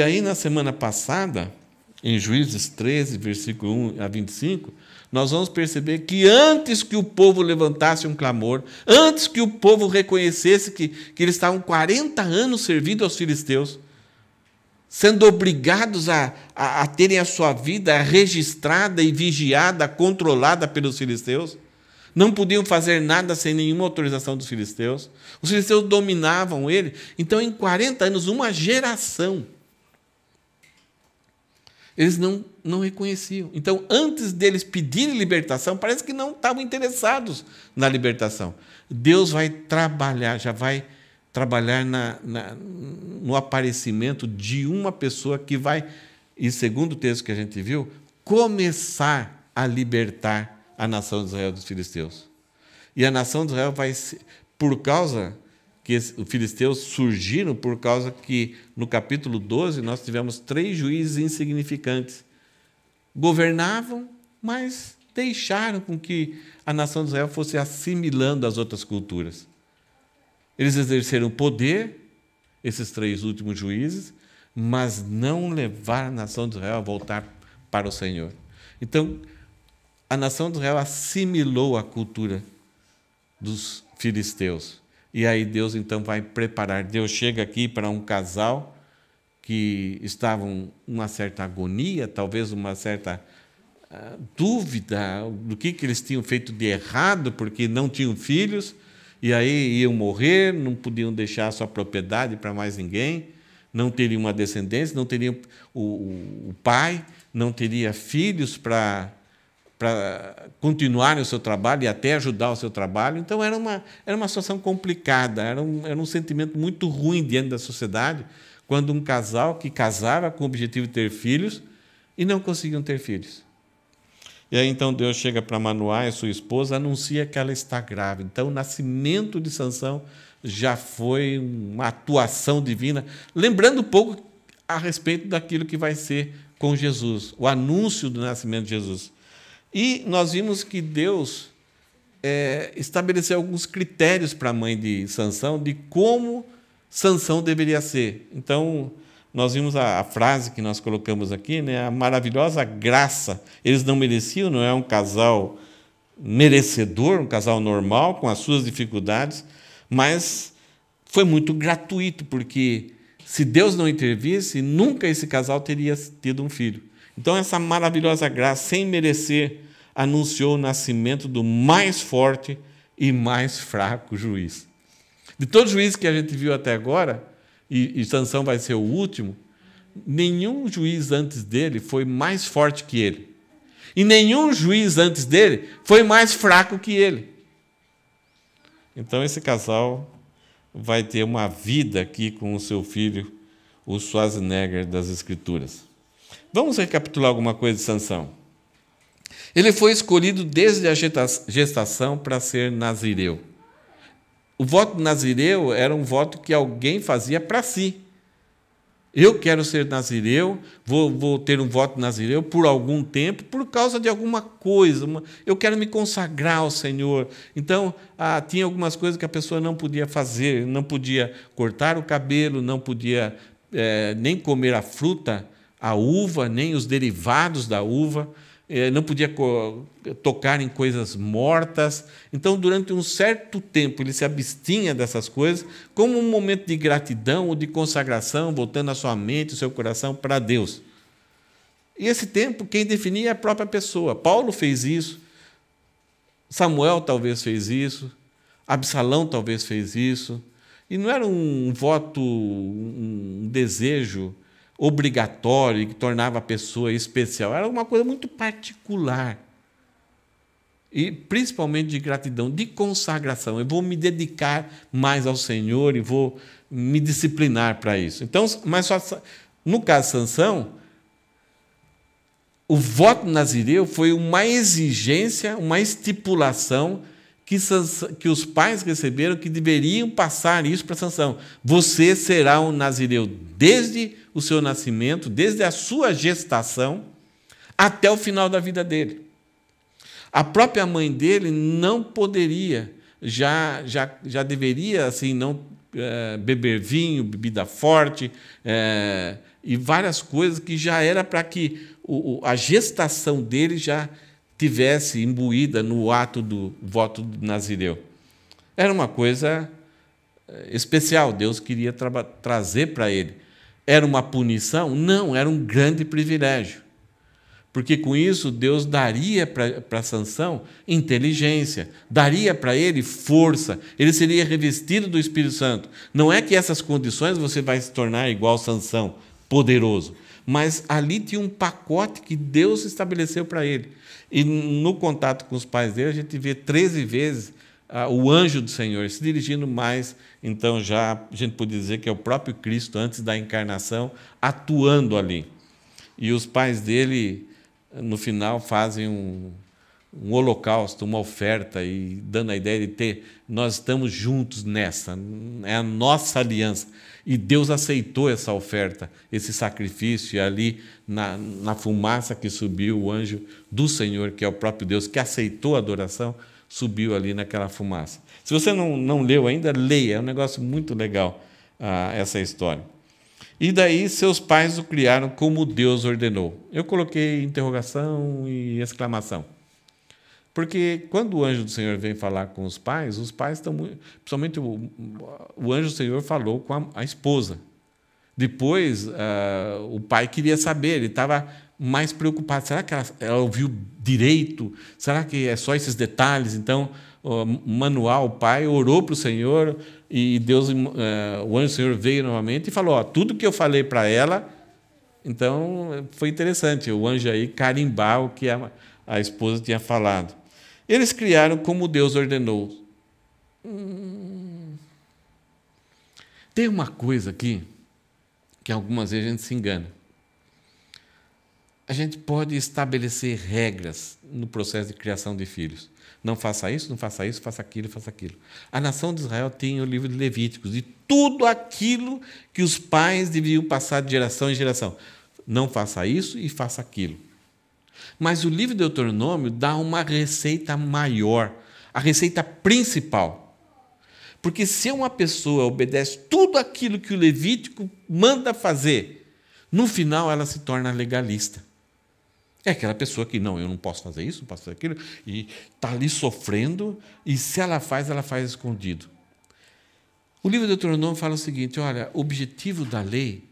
E aí, na semana passada, em Juízes 13, versículo 1 a 25, nós vamos perceber que antes que o povo levantasse um clamor, antes que o povo reconhecesse que, que eles estavam 40 anos servindo aos filisteus, sendo obrigados a, a, a terem a sua vida registrada e vigiada, controlada pelos filisteus, não podiam fazer nada sem nenhuma autorização dos filisteus, os filisteus dominavam ele, então em 40 anos, uma geração eles não, não reconheciam. Então, antes deles pedirem libertação, parece que não estavam interessados na libertação. Deus vai trabalhar, já vai trabalhar na, na, no aparecimento de uma pessoa que vai, e segundo o texto que a gente viu, começar a libertar a nação de Israel dos filisteus. E a nação de Israel vai, por causa que os filisteus surgiram por causa que no capítulo 12 nós tivemos três juízes insignificantes. Governavam, mas deixaram com que a nação de Israel fosse assimilando as outras culturas. Eles exerceram poder, esses três últimos juízes, mas não levaram a nação de Israel a voltar para o Senhor. Então, a nação de Israel assimilou a cultura dos filisteus. E aí Deus então vai preparar. Deus chega aqui para um casal que estavam uma certa agonia, talvez uma certa ah, dúvida do que, que eles tinham feito de errado, porque não tinham filhos, e aí iam morrer, não podiam deixar a sua propriedade para mais ninguém, não teriam uma descendência, não teriam o, o pai, não teria filhos para para continuar o seu trabalho e até ajudar o seu trabalho. Então era uma, era uma situação complicada, era um, era um sentimento muito ruim diante da sociedade quando um casal que casava com o objetivo de ter filhos e não conseguiam ter filhos. E aí então Deus chega para Manoá e sua esposa, anuncia que ela está grávida. Então o nascimento de Sansão já foi uma atuação divina, lembrando um pouco a respeito daquilo que vai ser com Jesus, o anúncio do nascimento de Jesus. E nós vimos que Deus é, estabeleceu alguns critérios para a mãe de Sansão de como Sansão deveria ser. Então, nós vimos a, a, frase que nós colocamos aqui, né? A maravilhosa graça. Eles não mereciam, não é um casal merecedor, um casal normal com as suas dificuldades, mas foi muito gratuito porque se Deus não intervisse, nunca esse casal teria tido um filho. Então, essa maravilhosa graça, sem merecer, anunciou o nascimento do mais forte e mais fraco juiz. De todos os juízes que a gente viu até agora, e, e Sansão vai ser o último, nenhum juiz antes dele foi mais forte que ele. E nenhum juiz antes dele foi mais fraco que ele. Então esse casal vai ter uma vida aqui com o seu filho, o Schwarzenegger das Escrituras. Vamos recapitular alguma coisa de Sansão. Ele foi escolhido desde a gestação para ser nazireu. O voto nazireu era um voto que alguém fazia para si. Eu quero ser nazireu, vou, vou, ter um voto nazireu por algum tempo, por causa de alguma coisa. Uma, eu quero me consagrar ao Senhor. Então, ah, tinha algumas coisas que a pessoa não podia fazer, não podia cortar o cabelo, não podia é, nem comer a fruta a uva, nem os derivados da uva, eh, não podia tocar em coisas mortas. Então, durante um certo tempo, ele se abstinha dessas coisas, como um momento de gratidão ou de consagração, voltando a sua mente, o seu coração para Deus. E esse tempo, quem definia é a própria pessoa. Paulo fez isso, Samuel talvez fez isso, Absalão talvez fez isso. E não era um voto, um desejo obrigatório e que tornava a pessoa especial. Era uma coisa muito particular. E principalmente de gratidão, de consagração. Eu vou me dedicar mais ao Senhor e vou me disciplinar para isso. Então, mas só, no caso Sansão, o voto nazireu foi uma exigência, uma estipulação que, que, os pais receberam que deveriam passar isso para Sansão. Você será um nazireu desde o seu nascimento, desde a sua gestação até o final da vida dele. A própria mãe dele não poderia, já, já, já deveria assim não é, beber vinho, bebida forte é, e várias coisas que já era para que o, a gestação dele já tivesse imbuída no ato do voto do nazireu. Era uma coisa eh, especial, Deus queria tra trazer para ele era uma punição? Não, era um grande privilégio. Porque com isso Deus daria para Sansão inteligência, daria para ele força, ele seria revestido do Espírito Santo. Não é que essas condições você vai se tornar igual Sansão, poderoso, mas ali tinha um pacote que Deus estabeleceu para ele. E no contato com os pais dele, a gente vê 13 vezes o anjo do Senhor se dirigindo mais, então já a gente pode dizer que é o próprio Cristo antes da encarnação atuando ali. E os pais dele, no final, fazem um, um holocausto, uma oferta, e dando a ideia de ter, nós estamos juntos nessa, é a nossa aliança. E Deus aceitou essa oferta, esse sacrifício, e ali na, na fumaça que subiu o anjo do Senhor, que é o próprio Deus, que aceitou a adoração, subiu ali naquela fumaça. Se você não, não leu ainda, leia, é um negócio muito legal ah, essa história. E daí seus pais o criaram como Deus ordenou. Eu coloquei interrogação e exclamação. Porque quando o anjo do Senhor vem falar com os pais, os pais estão muito. Principalmente o, o anjo do Senhor falou com a, a esposa. Depois, uh, o pai queria saber, ele estava mais preocupado. Será que ela, ela, ouviu direito? Será que é só esses detalhes? Então, o manual, o pai orou para o Senhor e Deus, uh, o anjo do Senhor veio novamente e falou: ó, tudo que eu falei para ela. Então, foi interessante o anjo aí carimbar o que a, a esposa tinha falado. Eles criaram como Deus ordenou. Hum. Tem uma coisa aqui que algumas vezes a gente se engana. A gente pode estabelecer regras no processo de criação de filhos. Não faça isso, não faça isso, faça aquilo, faça aquilo. A nação de Israel tinha o livro de Levíticos e tudo aquilo que os pais deviam passar de geração em geração. Não faça isso e faça aquilo. Mas o livro de Deuteronômio dá uma receita maior, a receita principal porque se uma pessoa obedece tudo aquilo que o Levítico manda fazer, no final ela se torna legalista. É aquela pessoa que não, eu não posso fazer isso, não posso fazer aquilo, e está ali sofrendo, e se ela faz, ela faz escondido. O livro de Deuteronômio fala o seguinte: olha, o objetivo da lei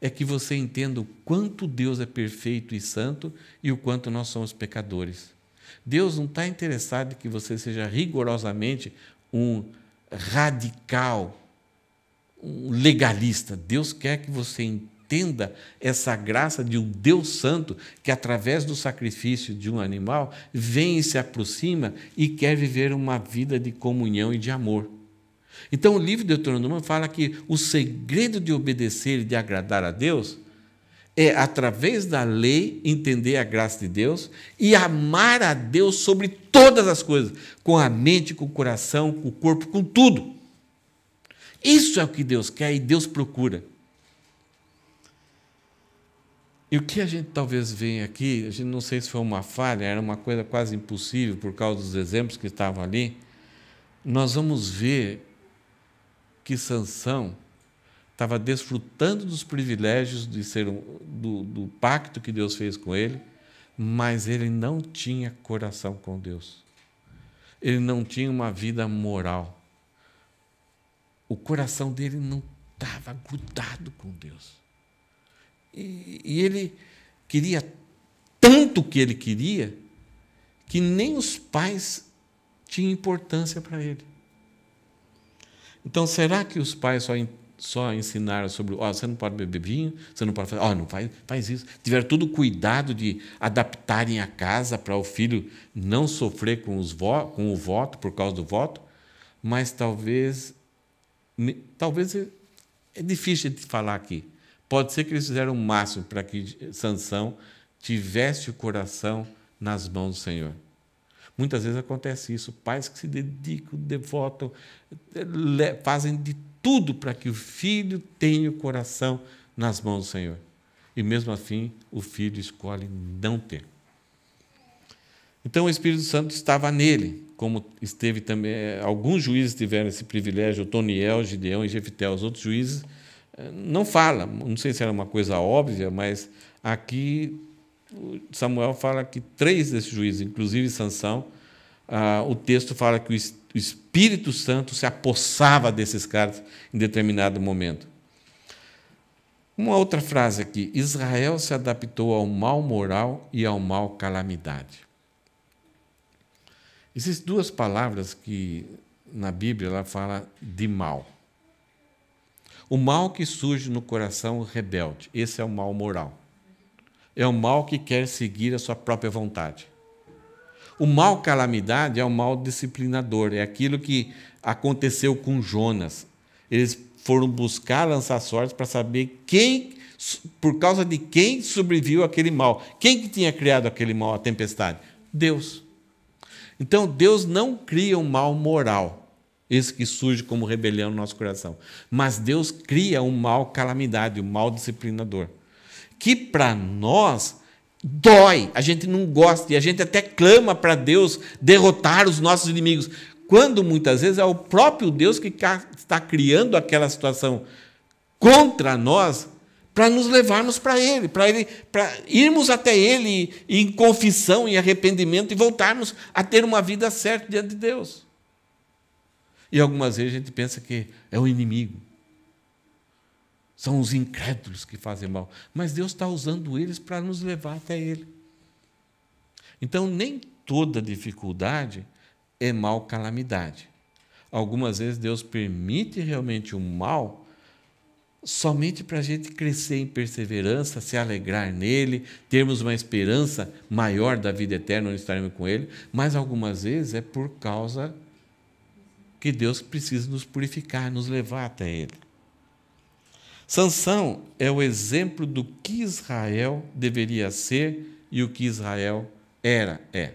é que você entenda o quanto Deus é perfeito e santo e o quanto nós somos pecadores. Deus não está interessado em que você seja rigorosamente um radical, um legalista. Deus quer que você entenda essa graça de um Deus Santo que, através do sacrifício de um animal, vem e se aproxima e quer viver uma vida de comunhão e de amor. Então, o livro de Deuteronômio fala que o segredo de obedecer e de agradar a Deus é, através da lei, entender a graça de Deus e amar a Deus sobre todas as coisas, com a mente, com o coração, com o corpo, com tudo. Isso é o que Deus quer e Deus procura. E o que a gente talvez venha aqui, a gente não sei se foi uma falha, era uma coisa quase impossível por causa dos exemplos que estavam ali. Nós vamos ver que Sansão estava desfrutando dos privilégios de ser um, do, do pacto que Deus fez com ele, mas ele não tinha coração com Deus. Ele não tinha uma vida moral. O coração dele não estava grudado com Deus. E, e ele queria tanto o que ele queria que nem os pais tinham importância para ele. Então, será que os pais só só ensinar sobre, ó, oh, você não pode beber vinho, você não pode fazer, ó, oh, não faz, faz isso. Tiver todo o cuidado de adaptarem a casa para o filho não sofrer com, os vo com o voto, por causa do voto, mas talvez, talvez é, é difícil de falar aqui. Pode ser que eles fizeram o máximo para que Sansão tivesse o coração nas mãos do Senhor. Muitas vezes acontece isso. Pais que se dedicam, devotam, fazem de tudo para que o filho tenha o coração nas mãos do Senhor. E mesmo assim, o filho escolhe não ter. Então o Espírito Santo estava nele, como esteve também. Eh, alguns juízes tiveram esse privilégio, Toniel, Gideão e Jefité, os outros juízes eh, não fala. Não sei se era uma coisa óbvia, mas aqui Samuel fala que três desses juízes, inclusive Sansão, ah, o texto fala que o o Espírito Santo se apossava desses caras em determinado momento. Uma outra frase aqui: Israel se adaptou ao mal moral e ao mal calamidade. Existem duas palavras que na Bíblia ela fala de mal. O mal que surge no coração rebelde, esse é o mal moral. É o mal que quer seguir a sua própria vontade. O mal calamidade é o mal disciplinador, é aquilo que aconteceu com Jonas. Eles foram buscar lançar sortes para saber quem, por causa de quem sobreviu aquele mal. Quem que tinha criado aquele mal, a tempestade? Deus. Então Deus não cria um mal moral, esse que surge como rebelião no nosso coração. Mas Deus cria um mal calamidade, um mal disciplinador, que para nós dói, a gente não gosta e a gente até clama para Deus derrotar os nossos inimigos, quando muitas vezes é o próprio Deus que está criando aquela situação contra nós para nos levarmos para ele, para ele, para irmos até ele em confissão e arrependimento e voltarmos a ter uma vida certa diante de Deus. E algumas vezes a gente pensa que é o inimigo. São os incrédulos que fazem mal. Mas Deus está usando eles para nos levar até Ele. Então, nem toda dificuldade é mal calamidade. Algumas vezes Deus permite realmente o mal somente para a gente crescer em perseverança, se alegrar nele, termos uma esperança maior da vida eterna onde estaremos com ele, mas algumas vezes é por causa que Deus precisa nos purificar, nos levar até ele. Sansão é o exemplo do que Israel deveria ser e o que Israel era, é.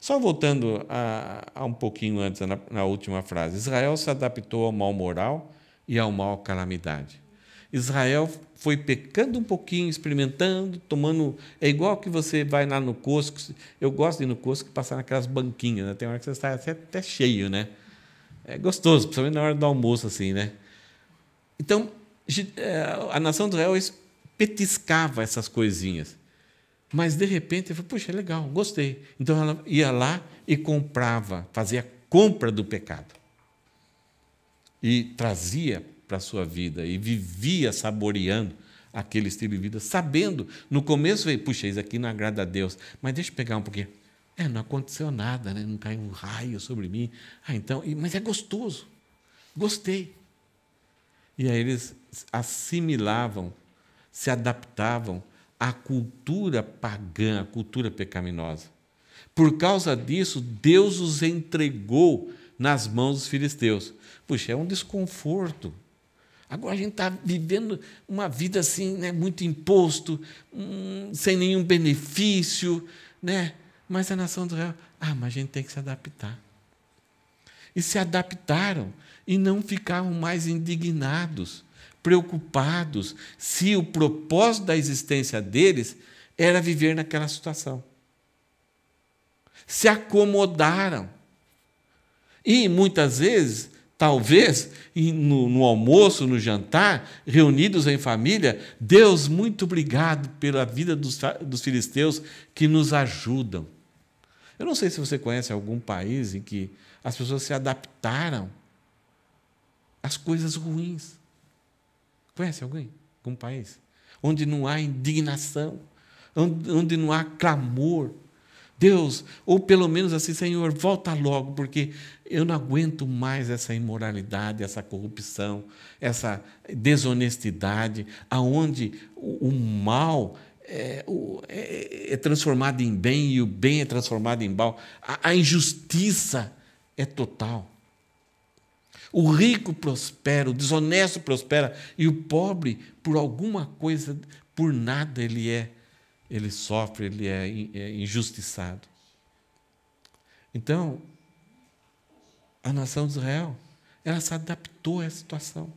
Só voltando a, a um pouquinho antes, na, na última frase: Israel se adaptou ao mal moral e ao mal calamidade. Israel foi pecando um pouquinho, experimentando, tomando. É igual que você vai lá no Cosco. Eu gosto de ir no Cosco passar naquelas banquinhas, né? Tem hora que você está até cheio, né? É gostoso, principalmente na hora do almoço, assim, né? Então, é, a nação de Israel petiscava essas coisinhas. Mas, de repente, ele falou: puxa, é legal, gostei. Então, ela ia lá e comprava, fazia compra do pecado. E trazia para a sua vida e vivia saboreando aquele estilo de vida, sabendo, no começo veio, puxa, isso aqui não agrada a Deus, mas deixa eu pegar um pouquinho. É, não aconteceu nada, né? não caiu um raio sobre mim. Ah, então, mas é gostoso. Gostei. E aí eles assimilavam, se adaptavam à cultura pagã, à cultura pecaminosa. Por causa disso, Deus os entregou nas mãos dos filisteus. Puxa, é um desconforto. Agora a gente está vivendo uma vida assim, né, muito imposto, hum, sem nenhum benefício, né? Mas a nação do Israel, ah, mas a gente tem que se adaptar. E se adaptaram e não ficavam mais indignados, preocupados se o propósito da existência deles era viver naquela situação. Se acomodaram. E muitas vezes, talvez, no, no almoço, no jantar, reunidos em família, Deus, muito obrigado pela vida dos, dos filisteus que nos ajudam. Eu não sei se você conhece algum país em que as pessoas se adaptaram as coisas ruins. Conhece alguém? Algum país? Onde não há indignação, onde não há clamor. Deus, ou pelo menos assim, Senhor, volta logo, porque eu não aguento mais essa imoralidade, essa corrupção, essa desonestidade, aonde o, mal é, é, é, transformado em bem e o bem é transformado em mal. a injustiça é total. O rico prospera, o desonesto prospera e o pobre, por alguma coisa, por nada ele é, ele sofre, ele é, é injustiçado. Então, a nação de Israel, ela se adaptou a essa situação.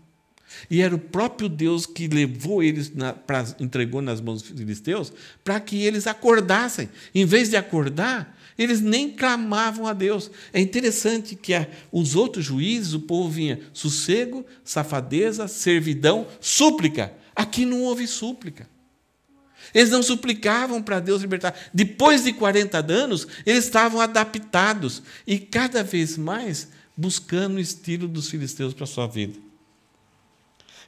E era o próprio Deus que levou eles, na, pra, entregou nas mãos dos filisteus, para que eles acordassem. Em vez de acordar, eles nem clamavam a Deus. É interessante que os outros juízes, o povo vinha sossego, safadeza, servidão, súplica. Aqui não houve súplica. Eles não suplicavam para Deus libertar. Depois de 40 anos, eles estavam adaptados e cada vez mais buscando o estilo dos filisteus para a sua vida.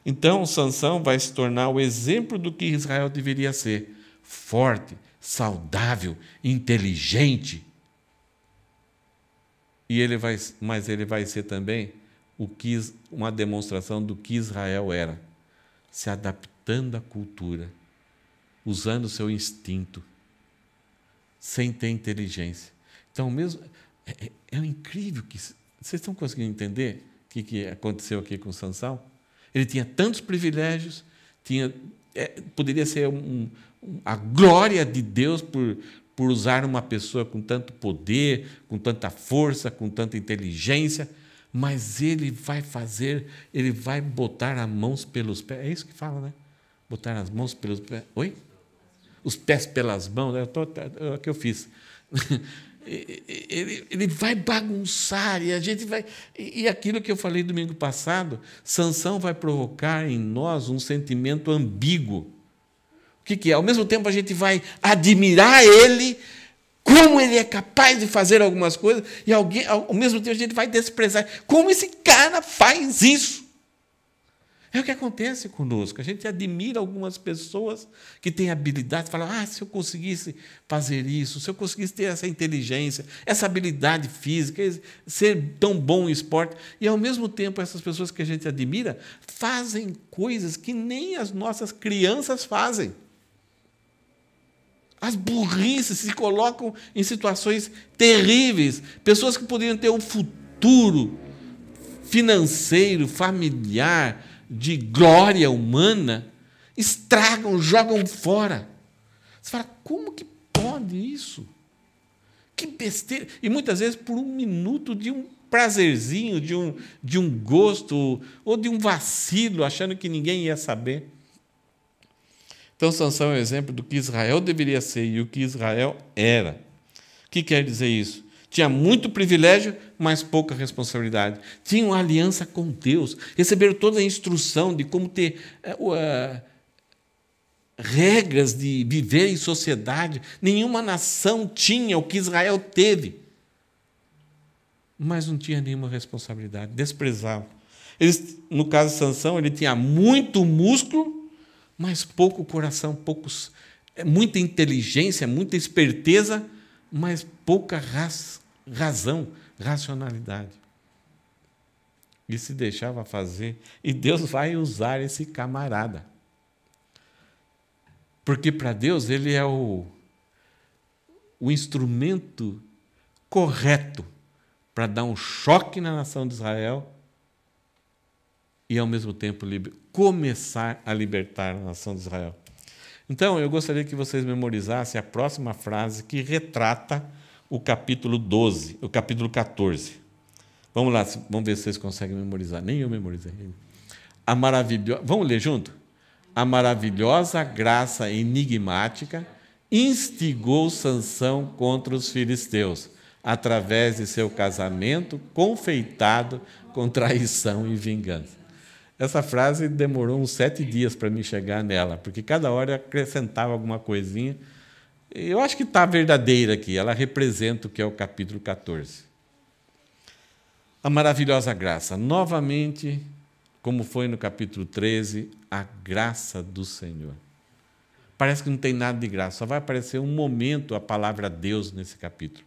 Então, Sansão vai se tornar o exemplo do que Israel deveria ser: forte, saudável, inteligente. E ele vai, mas ele vai ser também o que uma demonstração do que Israel era, se adaptando à cultura, usando o seu instinto, sem ter inteligência. Então, mesmo é, é, é incrível que vocês estão conseguindo entender o que, que aconteceu aqui com Sansão? Ele tinha tantos privilégios, tinha é, poderia ser um, a glória de Deus por, por usar uma pessoa com tanto poder, com tanta força, com tanta inteligência, mas ele vai fazer, ele vai botar as mãos pelos pés. É isso que fala, né? Botar as mãos pelos pés. Oi? Os pés pelas mãos, né? tá, é o que eu fiz. Ele, ele, vai bagunçar e a gente vai e aquilo que eu falei domingo passado, Sansão vai provocar em nós um sentimento ambíguo o que, que é? Ao mesmo tempo a gente vai admirar ele, como ele é capaz de fazer algumas coisas, e alguém, ao mesmo tempo a gente vai desprezar. Como esse cara faz isso? É o que acontece conosco. A gente admira algumas pessoas que têm habilidade, falam: ah, se eu conseguisse fazer isso, se eu conseguisse ter essa inteligência, essa habilidade física, ser tão bom em esporte. E ao mesmo tempo, essas pessoas que a gente admira fazem coisas que nem as nossas crianças fazem. As burrices se colocam em situações terríveis. Pessoas que poderiam ter um futuro financeiro, familiar, de glória humana, estragam, jogam fora. Você fala, como que pode isso? Que besteira! E muitas vezes por um minuto de um prazerzinho, de um, de um gosto, ou de um vacilo, achando que ninguém ia saber. Então, Sansão é um exemplo do que Israel deveria ser e o que Israel era. O que quer dizer isso? Tinha muito privilégio, mas pouca responsabilidade. Tinha uma aliança com Deus. Receberam toda a instrução de como ter uh, regras de viver em sociedade. Nenhuma nação tinha o que Israel teve. Mas não tinha nenhuma responsabilidade. Desprezavam. Eles, no caso de Sansão, ele tinha muito músculo mas pouco coração, poucos, é muita inteligência, muita esperteza, mas pouca raz, razão, racionalidade. E se deixava fazer, e Deus vai usar esse camarada. Porque para Deus ele é o, o instrumento correto para dar um choque na nação de Israel e ao mesmo tempo começar a libertar a nação de Israel. Então, eu gostaria que vocês memorizassem a próxima frase que retrata o capítulo 12, o capítulo 14. Vamos lá, vamos ver se vocês conseguem memorizar. Nem eu memorizei. A maravilhosa, vamos ler junto? A maravilhosa graça enigmática instigou Sansão contra os filisteus através de seu casamento confeitado com traição e vingança. Essa frase demorou uns sete dias para me chegar nela, porque cada hora acrescentava alguma coisinha. Eu acho que está verdadeira aqui, ela representa o que é o capítulo 14. A maravilhosa graça. Novamente, como foi no capítulo 13, a graça do Senhor. Parece que não tem nada de graça, só vai aparecer um momento a palavra Deus nesse capítulo.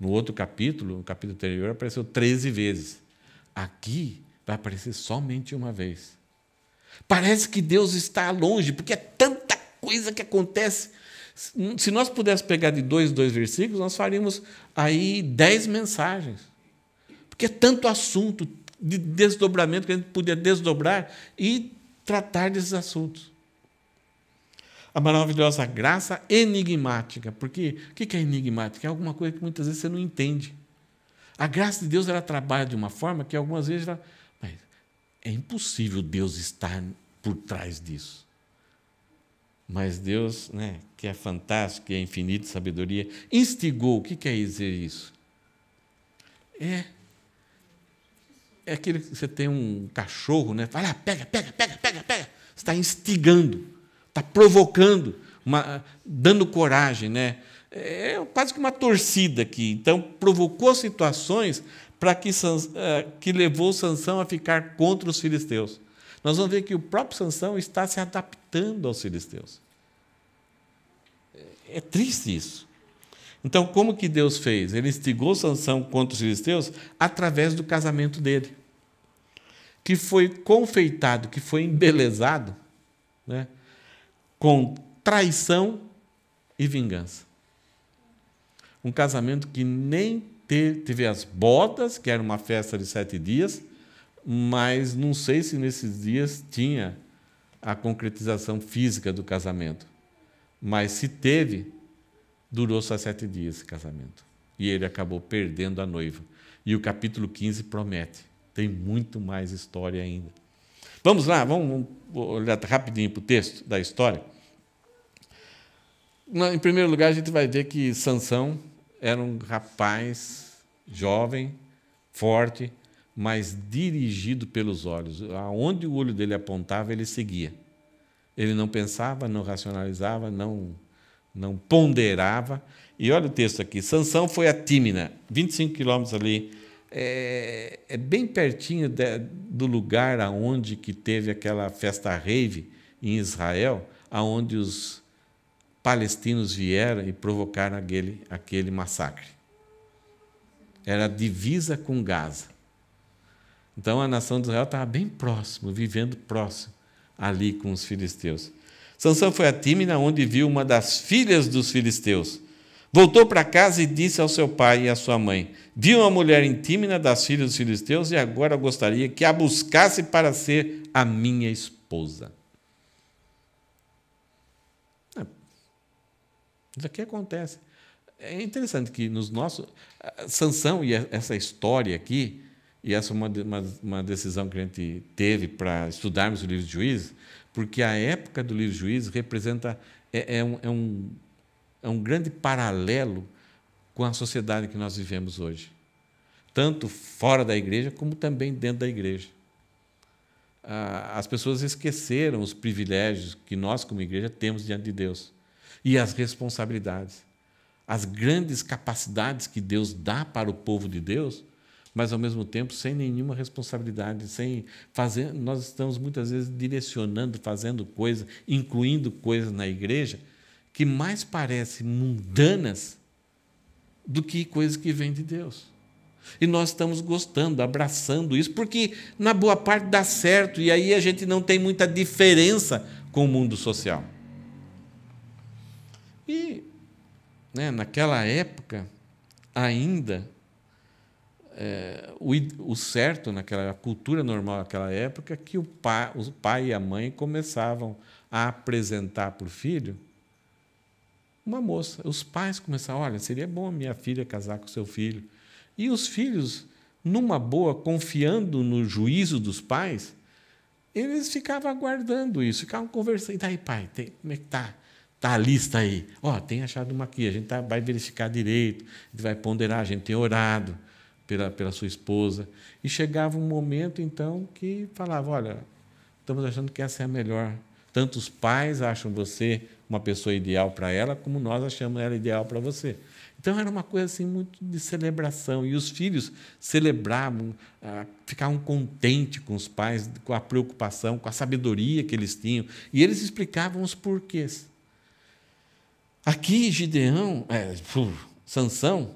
No outro capítulo, no capítulo anterior, apareceu 13 vezes. Aqui vai aparecer somente uma vez. Parece que Deus está longe, porque é tanta coisa que acontece. Se nós pudéssemos pegar de dois, dois versículos, nós faríamos aí dez mensagens. Porque é tanto assunto de desdobramento que a gente podia desdobrar e tratar desses assuntos. A maravilhosa graça enigmática. Porque o que é enigmática? É alguma coisa que muitas vezes você não entende. A graça de Deus ela trabalha de uma forma que algumas vezes ela é impossível Deus estar por trás disso. Mas Deus, né, que é fantástico, que é infinito, sabedoria, instigou. O que quer dizer isso? É. É aquele que você tem um cachorro, né? Vai lá, pega, pega, pega, pega, pega. Você está instigando, está provocando, uma, dando coragem, né? É quase que uma torcida aqui. Então, provocou situações para que, é, que levou Sansão a ficar contra os filisteus. Nós vamos ver que o próprio Sansão está se adaptando aos filisteus. É, é triste isso. Então, como que Deus fez? Ele instigou Sansão contra os filisteus através do casamento dele, que foi confeitado, que foi embelezado, né, com traição e vingança. Um casamento que nem teve as bodas, que era uma festa de sete dias, mas não sei se nesses dias tinha a concretização física do casamento. Mas se teve, durou só sete dias esse casamento. E ele acabou perdendo a noiva. E o capítulo 15 promete. Tem muito mais história ainda. Vamos lá, vamos olhar rapidinho para o texto da história. Em primeiro lugar, a gente vai ver que Sansão era um rapaz jovem, forte, mas dirigido pelos olhos. Aonde o olho dele apontava, ele seguia. Ele não pensava, não racionalizava, não não ponderava. E olha o texto aqui. Sansão foi a Tímina, 25 quilômetros ali. É, é bem pertinho de, do lugar aonde que teve aquela festa rave em Israel, aonde os palestinos vieram e provocaram aquele, aquele massacre. Era divisa com Gaza. Então a nação de Israel estava bem próximo, vivendo próximo ali com os filisteus. Sansão foi a Tímina, onde viu uma das filhas dos filisteus. Voltou para casa e disse ao seu pai e à sua mãe: Vi uma mulher intímina das filhas dos filisteus e agora gostaria que a buscasse para ser a minha esposa. Isso aqui acontece. É interessante que nos nossos. Sanção e essa história aqui, e essa é uma, uma, uma decisão que a gente teve para estudarmos o livro de juízes, porque a época do livro de juízes representa. É, é, um, é, um, é um grande paralelo com a sociedade que nós vivemos hoje, tanto fora da igreja como também dentro da igreja ah, as pessoas esqueceram os privilégios que nós, como igreja, temos diante de Deus e as responsabilidades, as grandes capacidades que Deus dá para o povo de Deus, mas ao mesmo tempo sem nenhuma responsabilidade, sem fazer, nós estamos muitas vezes direcionando, fazendo coisas, incluindo coisas na igreja que mais parecem mundanas do que coisas que vêm de Deus. E nós estamos gostando, abraçando isso, porque na boa parte dá certo e aí a gente não tem muita diferença com o mundo social. E né, naquela época, ainda, é, o, o, certo naquela a cultura normal naquela época é que o pai, o pai e a mãe começavam a apresentar para o filho uma moça. Os pais começavam, olha, seria bom a minha filha casar com seu filho. E os filhos, numa boa, confiando no juízo dos pais, eles ficavam aguardando isso, ficavam conversando. E daí, pai, tem, como é que está Está a lista aí. Ó, oh, tem achado uma aqui, a gente tá, vai verificar direito, a gente vai ponderar, a gente tem orado pela, pela sua esposa. E chegava um momento, então, que falava: olha, estamos achando que essa é a melhor. Tanto os pais acham você uma pessoa ideal para ela, como nós achamos ela ideal para você. Então era uma coisa assim muito de celebração e os filhos celebravam, ah, ficavam contentes com os pais, com a preocupação, com a sabedoria que eles tinham e eles explicavam os porquês. Aqui Gideão, é, Sansão,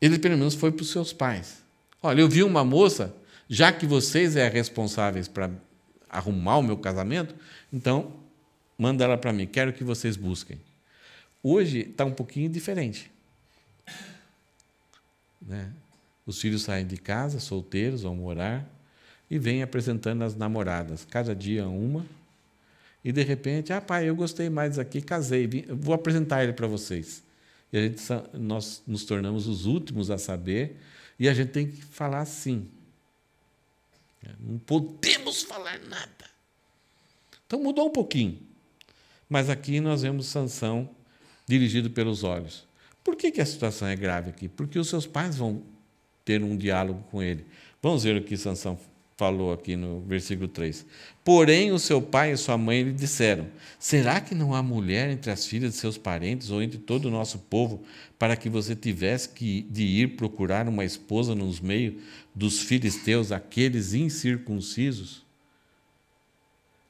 ele pelo menos foi para os seus pais. Olha, eu vi uma moça, já que vocês é responsáveis para arrumar o meu casamento, então manda ela para mim, quero que vocês busquem. Hoje está um pouquinho diferente. Né? Os filhos saem de casa, solteiros, vão morar, e vêm apresentando as namoradas, cada dia uma, e de repente, ah, pai, eu gostei mais aqui, casei, vim, vou apresentar ele para vocês. E a gente, nós nos tornamos os últimos a saber e a gente tem que falar sim. Não podemos falar nada. Então mudou um pouquinho. Mas aqui nós vemos Sansão dirigido pelos olhos. Por que, que a situação é grave aqui? Porque os seus pais vão ter um diálogo com ele. Vamos ver o que Sansão falou aqui no versículo 3. Porém, o seu pai e sua mãe lhe disseram: Será que não há mulher entre as filhas de seus parentes ou entre todo o nosso povo para que você tivesse que de ir procurar uma esposa nos meios dos filisteus, aqueles incircuncisos?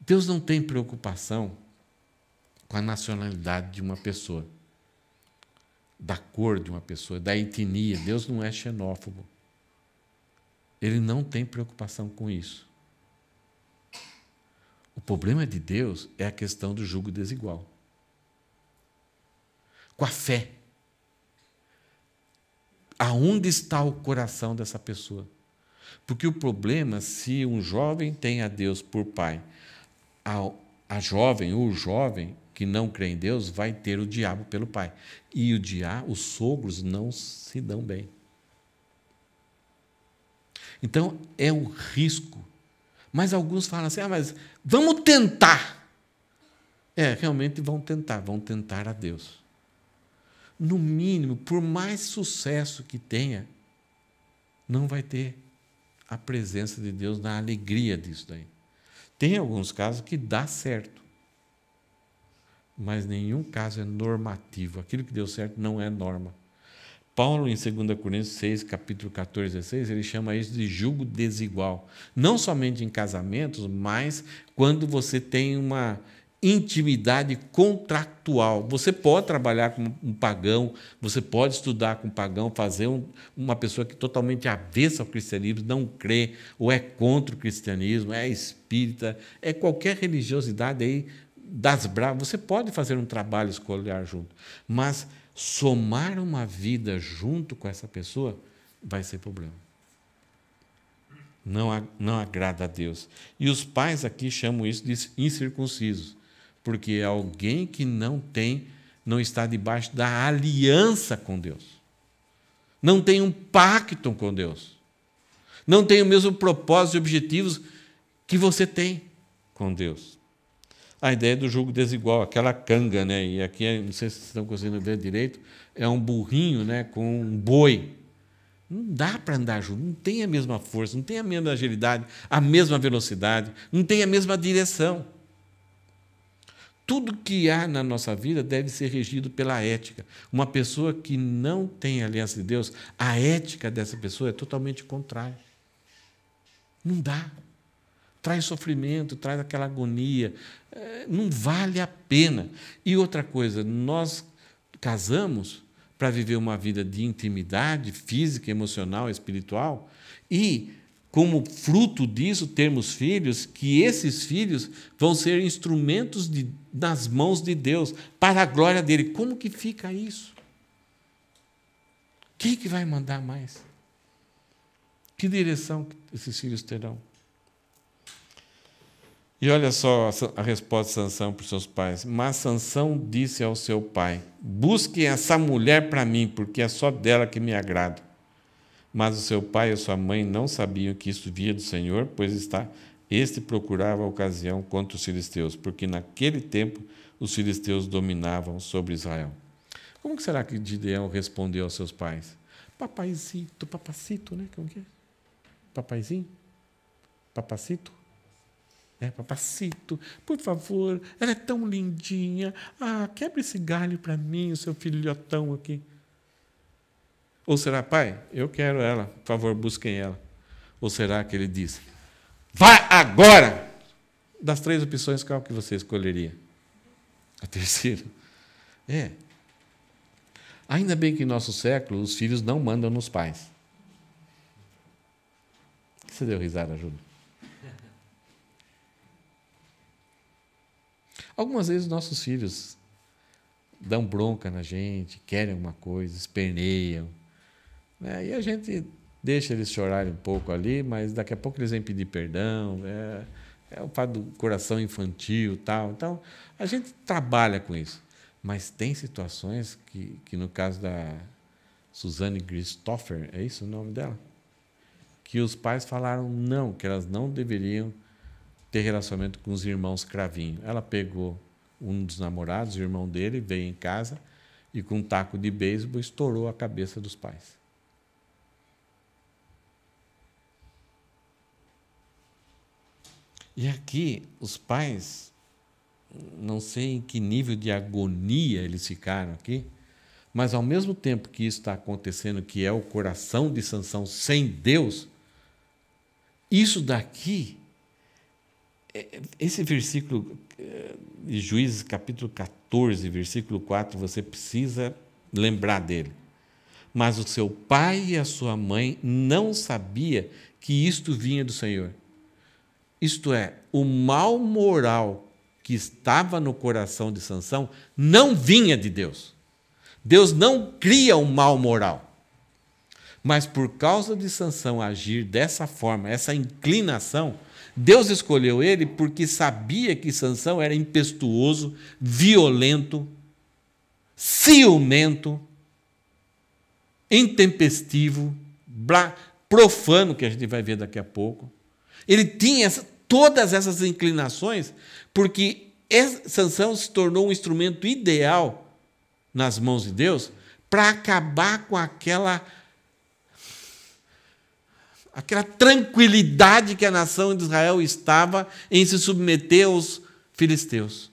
Deus não tem preocupação com a nacionalidade de uma pessoa, da cor de uma pessoa, da etnia. Deus não é xenófobo. Ele não tem preocupação com isso. O problema de Deus é a questão do julgo desigual. Com a fé. Aonde está o coração dessa pessoa? Porque o problema, se um jovem tem a Deus por pai, a, a jovem ou o jovem que não crê em Deus vai ter o diabo pelo pai. E o diabo, os sogros não se dão bem. Então, é o risco. Mas alguns falam assim: ah, mas vamos tentar. É, realmente vão tentar, vão tentar a Deus. No mínimo, por mais sucesso que tenha, não vai ter a presença de Deus na alegria disso daí. Tem alguns casos que dá certo, mas nenhum caso é normativo. Aquilo que deu certo não é norma. Paulo, em 2 Coríntios 6, capítulo 14, 16, ele chama isso de julgo desigual. Não somente em casamentos, mas quando você tem uma intimidade contratual. Você pode trabalhar com um pagão, você pode estudar com um pagão, fazer um, uma pessoa que é totalmente avessa ao cristianismo, não crê ou é contra o cristianismo, é espírita, é qualquer religiosidade aí das bravas. Você pode fazer um trabalho escolar junto, mas somar uma vida junto com essa pessoa, vai ser problema. Não, não agrada a Deus. E os pais aqui chamam isso de incircuncisos, porque é alguém que não tem, não está debaixo da aliança com Deus. Não tem um pacto com Deus. Não tem o mesmo propósito e objetivos que você tem com Deus a ideia do jogo desigual, aquela canga, né? E aqui, não sei se vocês estão conseguindo ver direito, é um burrinho, né, com um boi. Não dá para andar junto, não tem a mesma força, não tem a mesma agilidade, a mesma velocidade, não tem a mesma direção. Tudo que há na nossa vida deve ser regido pela ética. Uma pessoa que não tem aliança de Deus, a ética dessa pessoa é totalmente contrária. Não dá traz sofrimento, traz aquela agonia. É, não vale a pena. E outra coisa, nós casamos para viver uma vida de intimidade física, emocional, espiritual e como fruto disso termos filhos, que esses filhos vão ser instrumentos de, nas mãos de Deus, para a glória dele. Como que fica isso? Quem que vai mandar mais? Que direção esses filhos terão? E olha só a resposta de Sansão para os seus pais. Mas Sansão disse ao seu pai: Busquem essa mulher para mim, porque é só dela que me agrado. Mas o seu pai e a sua mãe não sabiam que isso via do Senhor, pois está este procurava a ocasião contra os filisteus, porque naquele tempo os filisteus dominavam sobre Israel. Como que será que Gideão respondeu aos seus pais? Papaizito, papacito, né? Como que é? Papaizinho? Papacito? É, Papacito, por favor, ela é tão lindinha. Ah, quebra esse galho para mim, o seu filhotão aqui. Ou será, pai, eu quero ela, por favor, busquem ela. Ou será que ele diz, vá agora! Das três opções, qual que você escolheria? A terceira. É. Ainda bem que em nosso século os filhos não mandam nos pais. Você deu risada, Júlio? Algumas vezes nossos filhos dão bronca na gente, querem alguma coisa, esperneiam. Né? E a gente deixa eles chorarem um pouco ali, mas daqui a pouco eles vêm pedir perdão. É, é o fato do coração infantil tal. Então, a gente trabalha com isso. Mas tem situações que, que no caso da Suzane Christopher, é isso o nome dela? Que os pais falaram não, que elas não deveriam ter relacionamento com os irmãos Cravinho. Ela pegou um dos namorados, o irmão dele, veio em casa e com um taco de beisebol estourou a cabeça dos pais. E aqui os pais, não sei em que nível de agonia eles ficaram aqui, mas ao mesmo tempo que isso está acontecendo, que é o coração de Sansão sem Deus, isso daqui é, é, esse versículo é, de Juízes, capítulo 14, versículo 4, você precisa lembrar dele. Mas o seu pai e a sua mãe não sabia que isto vinha do Senhor. Isto é, o mal moral que estava no coração de Sansão não vinha de Deus. Deus não cria o um mal moral. Mas por causa de Sansão agir dessa forma, essa inclinação, Deus escolheu ele porque sabia que Sansão era impetuoso, violento, ciumento, intempestivo, profano, que a gente vai ver daqui a pouco. Ele tinha essa, todas essas inclinações porque Sansão se tornou um instrumento ideal nas mãos de Deus para acabar com aquela aquela tranquilidade que a nação de Israel estava em se submeter aos filisteus.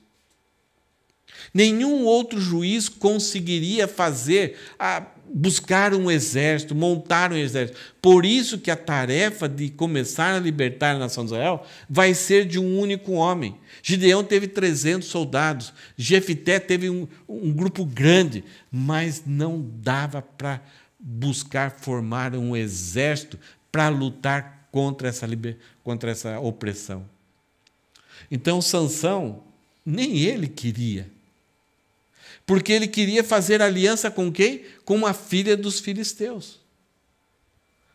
Nenhum outro juiz conseguiria fazer a buscar um exército, montar um exército. Por isso que a tarefa de começar a libertar a nação de Israel vai ser de um único homem. Gideão teve 300 soldados, Jefité teve um, um grupo grande, mas não dava para buscar formar um exército para lutar contra essa, liber... contra essa opressão. Então Sansão, nem ele queria. Porque ele queria fazer aliança com quem? Com uma filha dos filisteus.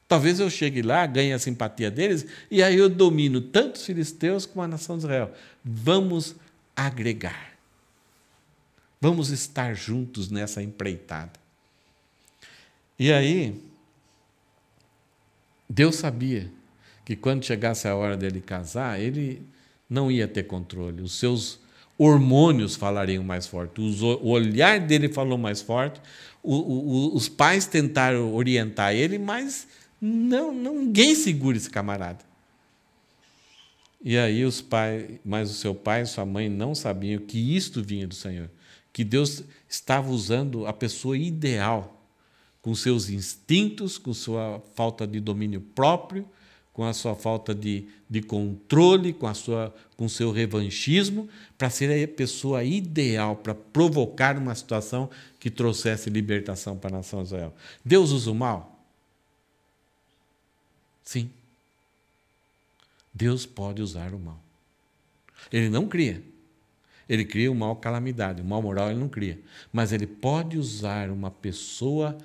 Talvez eu chegue lá, ganhe a simpatia deles, e aí eu domino tanto os filisteus como a nação de Israel. Vamos agregar. Vamos estar juntos nessa empreitada. E aí, Deus sabia que quando chegasse a hora dele casar, ele não ia ter controle. Os seus hormônios falariam mais forte, o olhar dele falou mais forte, o, o, os pais tentaram orientar ele, mas não, ninguém segura esse camarada. E aí os pais, mas o seu pai e sua mãe não sabiam que isto vinha do Senhor, que Deus estava usando a pessoa ideal com seus instintos, com sua falta de domínio próprio, com a sua falta de, de controle, com a sua com seu revanchismo, para ser a pessoa ideal para provocar uma situação que trouxesse libertação para a nação de Israel. Deus usa o mal? Sim. Deus pode usar o mal. Ele não cria. Ele cria o mal calamidade, o mal moral ele não cria, mas ele pode usar uma pessoa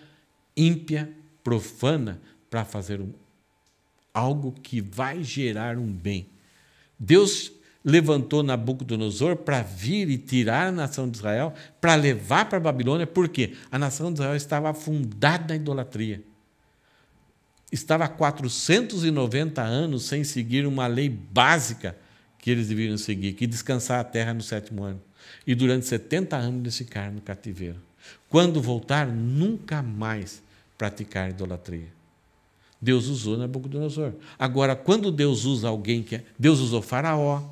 ímpia, profana, para fazer um, algo que vai gerar um bem. Deus levantou Nabucodonosor para vir e tirar a nação de Israel, para levar para a Babilônia, porque a nação de Israel estava afundada na idolatria. Estava 490 anos sem seguir uma lei básica que eles deveriam seguir, que descansar a terra no sétimo ano. E durante 70 anos eles ficaram no cativeiro. Quando voltaram, nunca mais praticar idolatria. Deus usou Nabucodonosor. Agora, quando Deus usa alguém que é. Deus usou Faraó.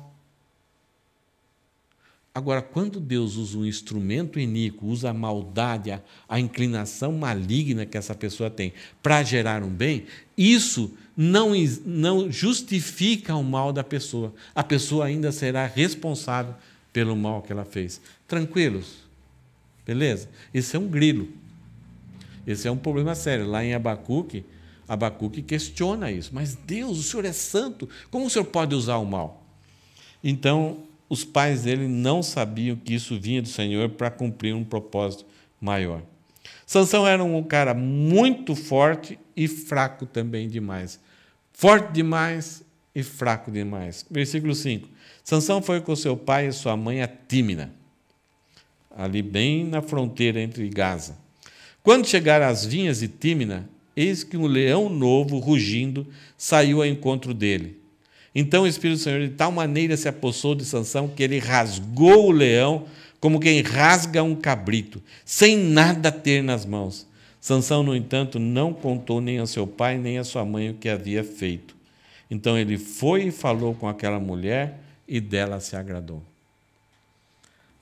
Agora, quando Deus usa um instrumento iníquo, usa a maldade, a, a inclinação maligna que essa pessoa tem para gerar um bem, isso não, não justifica o mal da pessoa. A pessoa ainda será responsável pelo mal que ela fez. Tranquilos? Beleza? Isso é um grilo. Esse é um problema sério. Lá em Abacuque, Abacuque questiona isso. Mas Deus, o Senhor é santo, como o Senhor pode usar o mal? Então, os pais dele não sabiam que isso vinha do Senhor para cumprir um propósito maior. Sansão era um cara muito forte e fraco também demais. Forte demais e fraco demais. Versículo 5. Sansão foi com seu pai e sua mãe a Tímina, ali bem na fronteira entre Gaza quando chegaram às vinhas de Tímina, eis que um leão novo, rugindo, saiu ao encontro dele. Então o Espírito do Senhor de tal maneira se apossou de Sansão que ele rasgou o leão como quem rasga um cabrito, sem nada ter nas mãos. Sansão, no entanto, não contou nem a seu pai nem a sua mãe o que havia feito. Então ele foi e falou com aquela mulher e dela se agradou.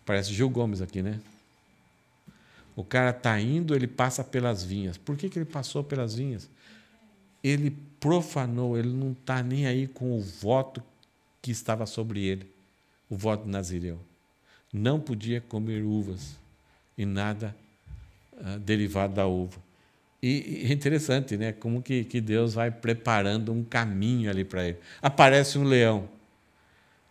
Parece Gil Gomes aqui, né? O cara está indo, ele passa pelas vinhas. Por que, que ele passou pelas vinhas? Ele profanou, ele não está nem aí com o voto que estava sobre ele, o voto de nazireu. Não podia comer uvas e nada uh, derivado da uva. E é interessante, né? Como que, que Deus vai preparando um caminho ali para ele. Aparece um leão.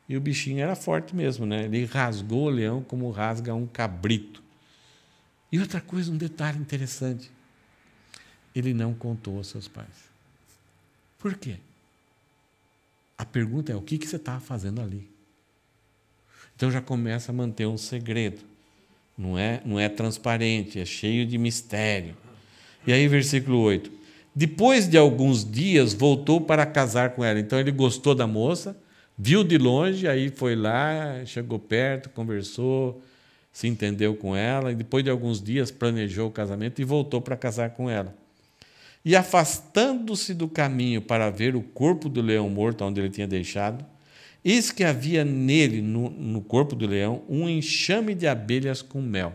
E o bichinho era forte mesmo, né? Ele rasgou o leão como rasga um cabrito. E outra coisa, um detalhe interessante: ele não contou aos seus pais. Por quê? A pergunta é: o que, que você estava fazendo ali? Então já começa a manter um segredo. Não é, não é transparente, é cheio de mistério. E aí, versículo 8. Depois de alguns dias, voltou para casar com ela. Então ele gostou da moça, viu de longe, aí foi lá, chegou perto, conversou, se entendeu com ela e depois de alguns dias planejou o casamento e voltou para casar com ela. E afastando-se do caminho para ver o corpo do leão morto onde ele tinha deixado, eis que havia nele, no, no corpo do leão, um enxame de abelhas com mel.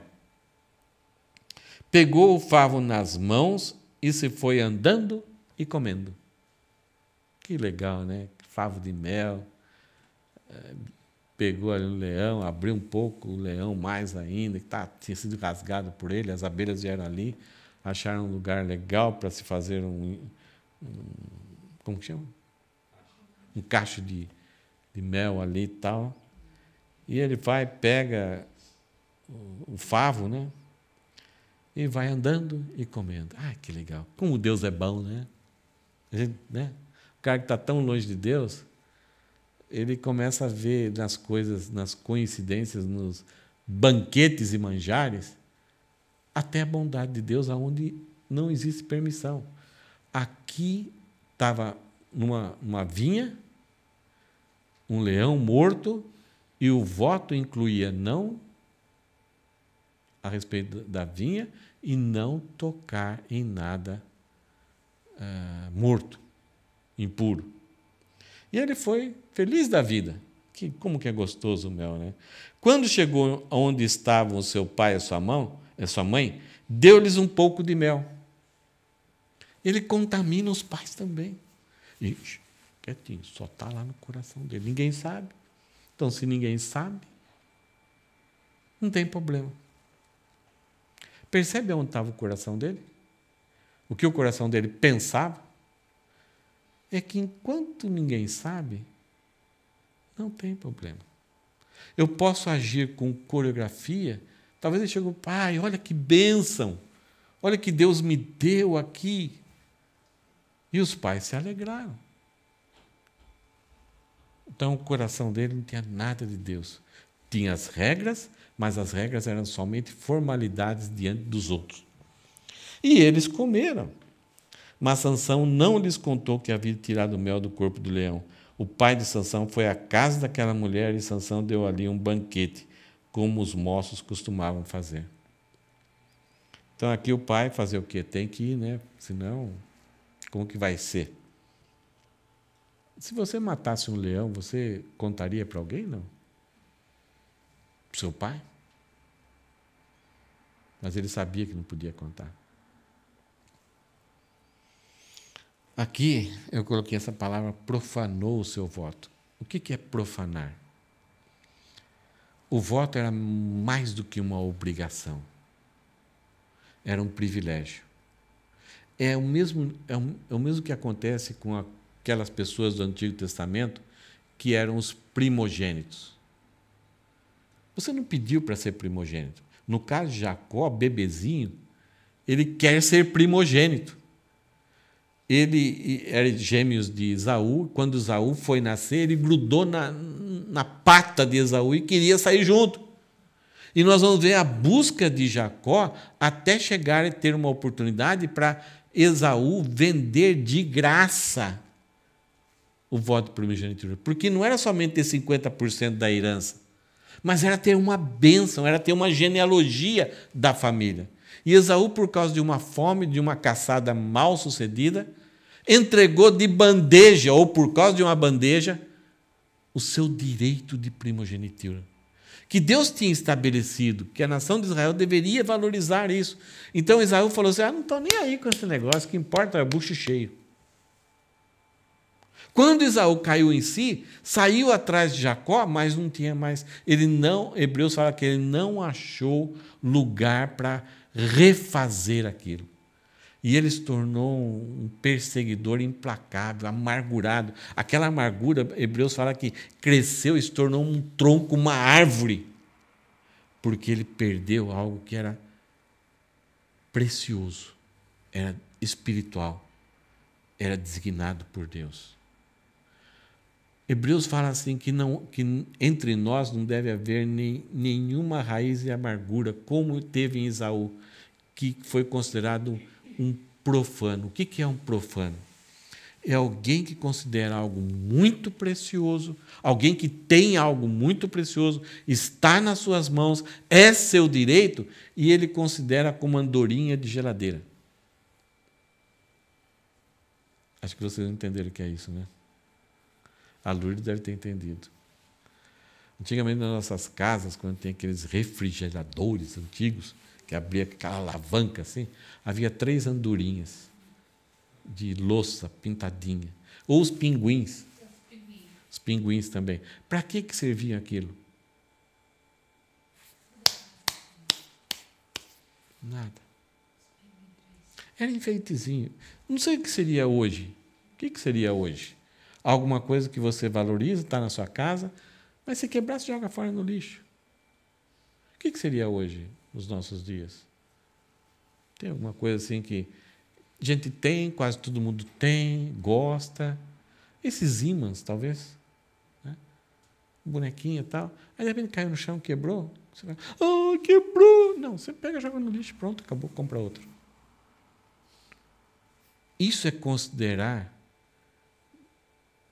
Pegou o favo nas mãos e se foi andando e comendo. Que legal, né? Favo de mel, pegou ali o leão, abriu um pouco o leão mais ainda, que tá, tinha sido rasgado por ele, as abelhas vieram ali, acharam um lugar legal para se fazer um, um, como que chama? Um cacho de, de mel ali e tal. E ele vai, pega o, o favo, né? E vai andando e comendo. Ah, que legal. Como Deus é bom, né? Gente, né? O cara que está tão longe de Deus, ele começa a ver nas coisas, nas coincidências, nos banquetes e manjares, até a bondade de Deus, aonde não existe permissão. Aqui estava numa, numa vinha, um leão morto, e o voto incluía não a respeito da vinha e não tocar em nada uh, morto, impuro. E ele foi feliz da vida. Que, como que é gostoso o mel, né? Quando chegou onde estavam seu pai e sua, mão, e sua mãe, deu-lhes um pouco de mel. Ele contamina os pais também. E, quietinho, só está lá no coração dele. Ninguém sabe. Então, se ninguém sabe, não tem problema. Percebe onde estava o coração dele? O que o coração dele pensava? é que enquanto ninguém sabe, não tem problema. Eu posso agir com coreografia, talvez eu chegue, pai, olha que bênção, olha que Deus me deu aqui. E os pais se alegraram. Então o coração dele não tinha nada de Deus. Tinha as regras, mas as regras eram somente formalidades diante dos outros. E eles comeram. Mas Sansão não lhes contou que havia tirado o mel do corpo do leão. O pai de Sansão foi à casa daquela mulher e Sansão deu ali um banquete, como os moços costumavam fazer. Então aqui o pai fazer o quê? Tem que ir, né? Senão, como que vai ser? Se você matasse um leão, você contaria para alguém, não? Para seu pai? Mas ele sabia que não podia contar. Aqui eu coloquei essa palavra profanou o seu voto. O que é profanar? O voto era mais do que uma obrigação, era um privilégio. É o mesmo, é o, é o mesmo que acontece com aquelas pessoas do Antigo Testamento que eram os primogênitos. Você não pediu para ser primogênito. No caso de Jacó, bebezinho, ele quer ser primogênito ele era gêmeos de Esaú. Quando Esaú foi nascer, ele grudou na, na pata de Esaú e queria sair junto. E nós vamos ver a busca de Jacó até chegar e ter uma oportunidade para Esaú vender de graça o voto de primogenitura. Porque não era somente ter 50% da herança, mas era ter uma bênção, era ter uma genealogia da família. E Esaú, por causa de uma fome, de uma caçada mal sucedida, entregou de bandeja, ou por causa de uma bandeja, o seu direito de primogenitura. Que Deus tinha estabelecido, que a nação de Israel deveria valorizar isso. Então Israel falou assim: ah, não estou nem aí com esse negócio, que importa é o bucho cheio. Quando Isaú caiu em si, saiu atrás de Jacó, mas não tinha mais. Ele não, Hebreus fala que ele não achou lugar para refazer aquilo. E ele se tornou um perseguidor implacável, amargurado. Aquela amargura, Hebreus fala que cresceu e se tornou um tronco, uma árvore, porque ele perdeu algo que era precioso, era espiritual, era designado por Deus. Hebreus fala assim que não que entre nós não deve haver nem, nenhuma raiz de amargura, como teve em Esaú, que foi considerado um profano. O que é um profano? É alguém que considera algo muito precioso, alguém que tem algo muito precioso, está nas suas mãos, é seu direito, e ele considera como andorinha de geladeira. Acho que vocês entenderam o que é isso, né? A Lourdes deve ter entendido. Antigamente, nas nossas casas, quando tem aqueles refrigeradores antigos, que abria aquela alavanca assim, havia três andorinhas de louça pintadinha. Ou os pinguins. Os pinguins também. Para que, que servia aquilo? Nada. Era enfeitezinho. Não sei o que seria hoje. O que, que seria hoje? Alguma coisa que você valoriza, está na sua casa, mas se quebrar, se joga fora no lixo. O que, que seria hoje? nos nossos dias? Tem alguma coisa assim que a gente tem, quase todo mundo tem, gosta. Esses ímãs, talvez. Né? Bonequinha e tal. Aí de repente caiu no chão, quebrou. Você vai, oh, ah, quebrou! Não, você pega, joga no lixo, pronto, acabou, compra outro. Isso é considerar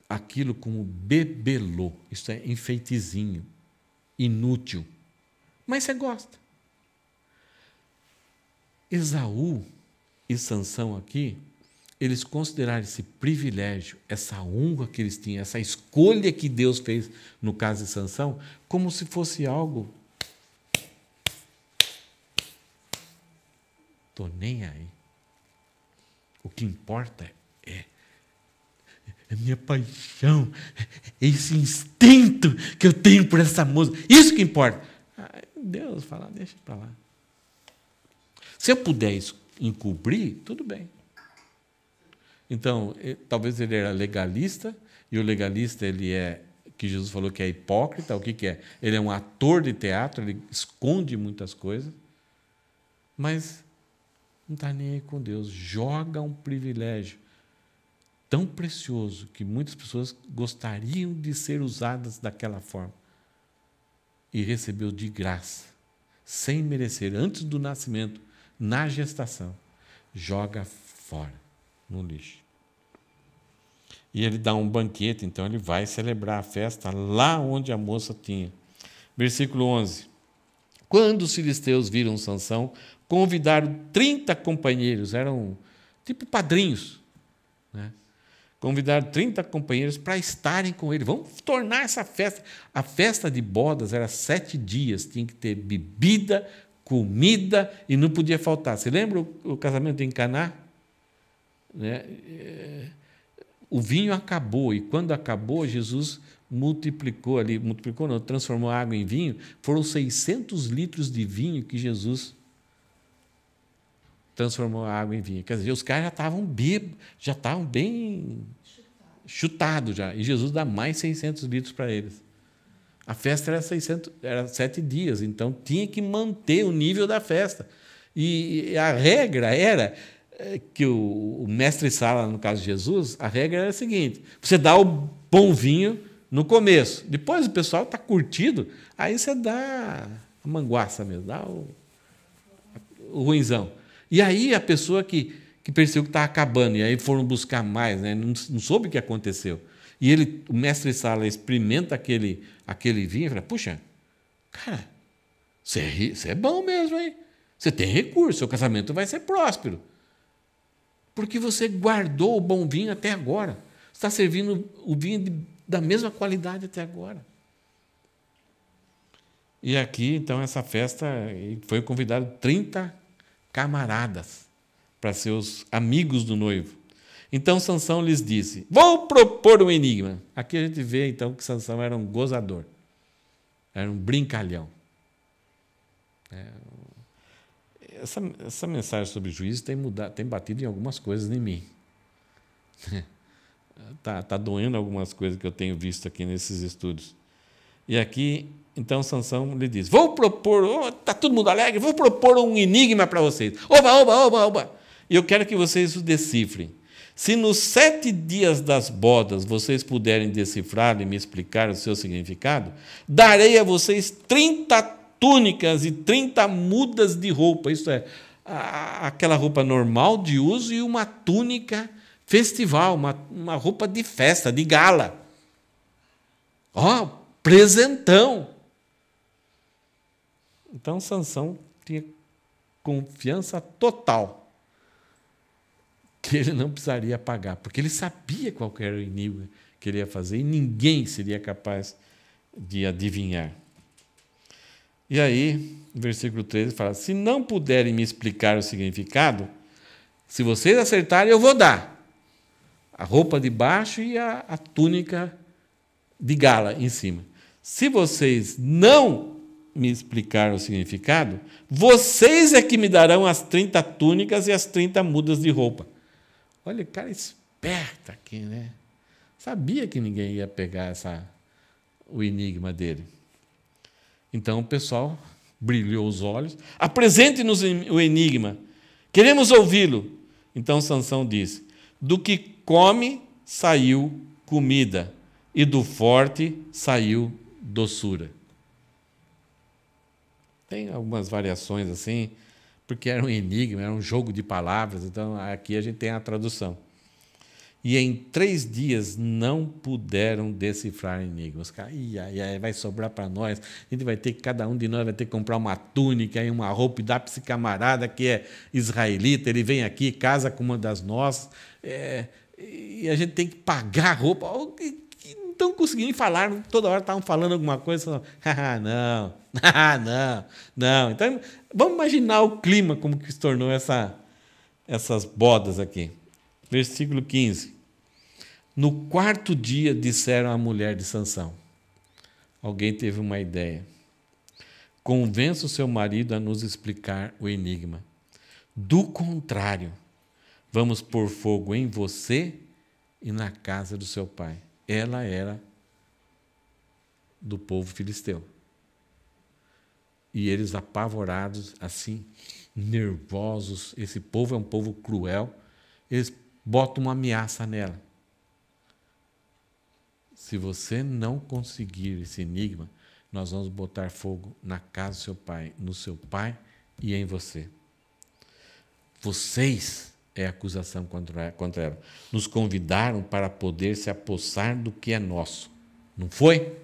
aquilo como bebelô, isso é enfeitezinho, inútil. Mas você gosta. Esaú e Sansão aqui, eles consideraram esse privilégio, essa honra que eles tinham, essa escolha que Deus fez no caso de Sansão, como se fosse algo. Tô nem aí. O que importa é a é minha paixão, é esse instinto que eu tenho por essa moça. Isso que importa. Deus fala, deixa para lá. Se eu puder encobrir, tudo bem. Então, eh, talvez ele era legalista, e o legalista ele é que Jesus falou que é hipócrita, o que, que é? Ele é um ator de teatro, ele esconde muitas coisas, mas não está nem aí com Deus. Joga um privilégio tão precioso que muitas pessoas gostariam de ser usadas daquela forma e recebeu de graça, sem merecer, antes do nascimento, na gestação, joga fora, no lixo. E ele dá um banquete, então ele vai celebrar a festa lá onde a moça tinha. Versículo 11. Quando os filisteus viram Sansão, convidaram 30 companheiros, eram tipo padrinhos, né? Convidaram 30 companheiros para estarem com ele. Vamos tornar essa festa. A festa de bodas era sete dias, tinha que ter bebida, comida e não podia faltar. Você lembra o, o casamento em Caná? Né? É, o vinho acabou e quando acabou, Jesus multiplicou ali, multiplicou não, transformou a água em vinho. Foram 600 litros de vinho que Jesus transformou a água em vinho. Quer dizer, os caras já estavam bêbados, já estavam bem chutados chutado já. E Jesus dá mais 600 litros para eles. A festa era, 600, era sete dias, então tinha que manter o nível da festa. E a regra era é, que o, mestre sala, no caso de Jesus, a regra era a seguinte: você dá o bom vinho no começo, depois o pessoal está curtido, aí você dá a manguaça mesmo, dá o, o ruinzão. E aí a pessoa que, que percebeu que estava acabando, e aí foram buscar mais, né? não, não soube o que aconteceu. E ele, o mestre sala experimenta aquele aquele vinho e falar, puxa, cara, você é, você é bom mesmo, hein? Você tem recurso, seu casamento vai ser próspero. Porque você guardou o bom vinho até agora. Está servindo o vinho de, da mesma qualidade até agora. E aqui, então, essa festa foi convidado 30 camaradas para seus amigos do noivo. Então Sansão lhes disse: Vou propor um enigma. Aqui a gente vê então que Sansão era um gozador, era um brincalhão. É, essa, essa mensagem sobre juízo tem mudado, tem batido em algumas coisas em mim. tá, tá doendo algumas coisas que eu tenho visto aqui nesses estudos. E aqui, então Sansão lhe diz: Vou propor, oh, tá todo mundo alegre, vou propor um enigma para vocês. Oba, oba, oba, oba. E eu quero que vocês o decifrem. Se nos sete dias das bodas vocês puderem decifrar e me explicar o seu significado, darei a vocês 30 túnicas e 30 mudas de roupa, Isso é, aquela roupa normal de uso e uma túnica festival, uma, uma roupa de festa, de gala. Ó, oh, presentão! Então Sansão tinha confiança total que ele não precisaria pagar, porque ele sabia qual era o inimigo que ele ia fazer e ninguém seria capaz de adivinhar. E aí, versículo 13 fala: Se não puderem me explicar o significado, se vocês acertarem, eu vou dar a roupa de baixo e a, a túnica de gala em cima. Se vocês não me explicar o significado, vocês é que me darão as 30 túnicas e as 30 mudas de roupa. Olha, cara é esperto aqui, né? Sabia que ninguém ia pegar essa, o enigma dele. Então o pessoal brilhou os olhos. Apresente-nos o enigma. Queremos ouvi-lo. Então Sansão disse: Do que come saiu comida, e do forte saiu doçura. Tem algumas variações assim porque era um enigma, era um jogo de palavras, então aqui a gente tem a tradução. E em três dias não puderam decifrar enigmas. Ai, ai, vai sobrar para nós. A gente vai ter que, cada um de nós vai ter que comprar uma túnica e uma roupa e dar para esse camarada que é israelita. Ele vem aqui, casa com uma das nossas. É, e a gente tem que pagar a roupa estão conseguindo falar, toda hora estavam falando alguma coisa, ah, não, ah, não, não. Então, vamos imaginar o clima como que se tornou essa, essas bodas aqui. Versículo 15. No quarto dia disseram à mulher de Sansão. Alguém teve uma ideia. Convença o seu marido a nos explicar o enigma. Do contrário, vamos pôr fogo em você e na casa do seu pai ela era do povo filisteu. E eles apavorados, assim, nervosos, esse povo é um povo cruel, eles botam uma ameaça nela. Se você não conseguir esse enigma, nós vamos botar fogo na casa do seu pai, no seu pai e em você. Vocês é a acusação contra, contra ela. Nos convidaram para poder se apossar do que é nosso. Não foi?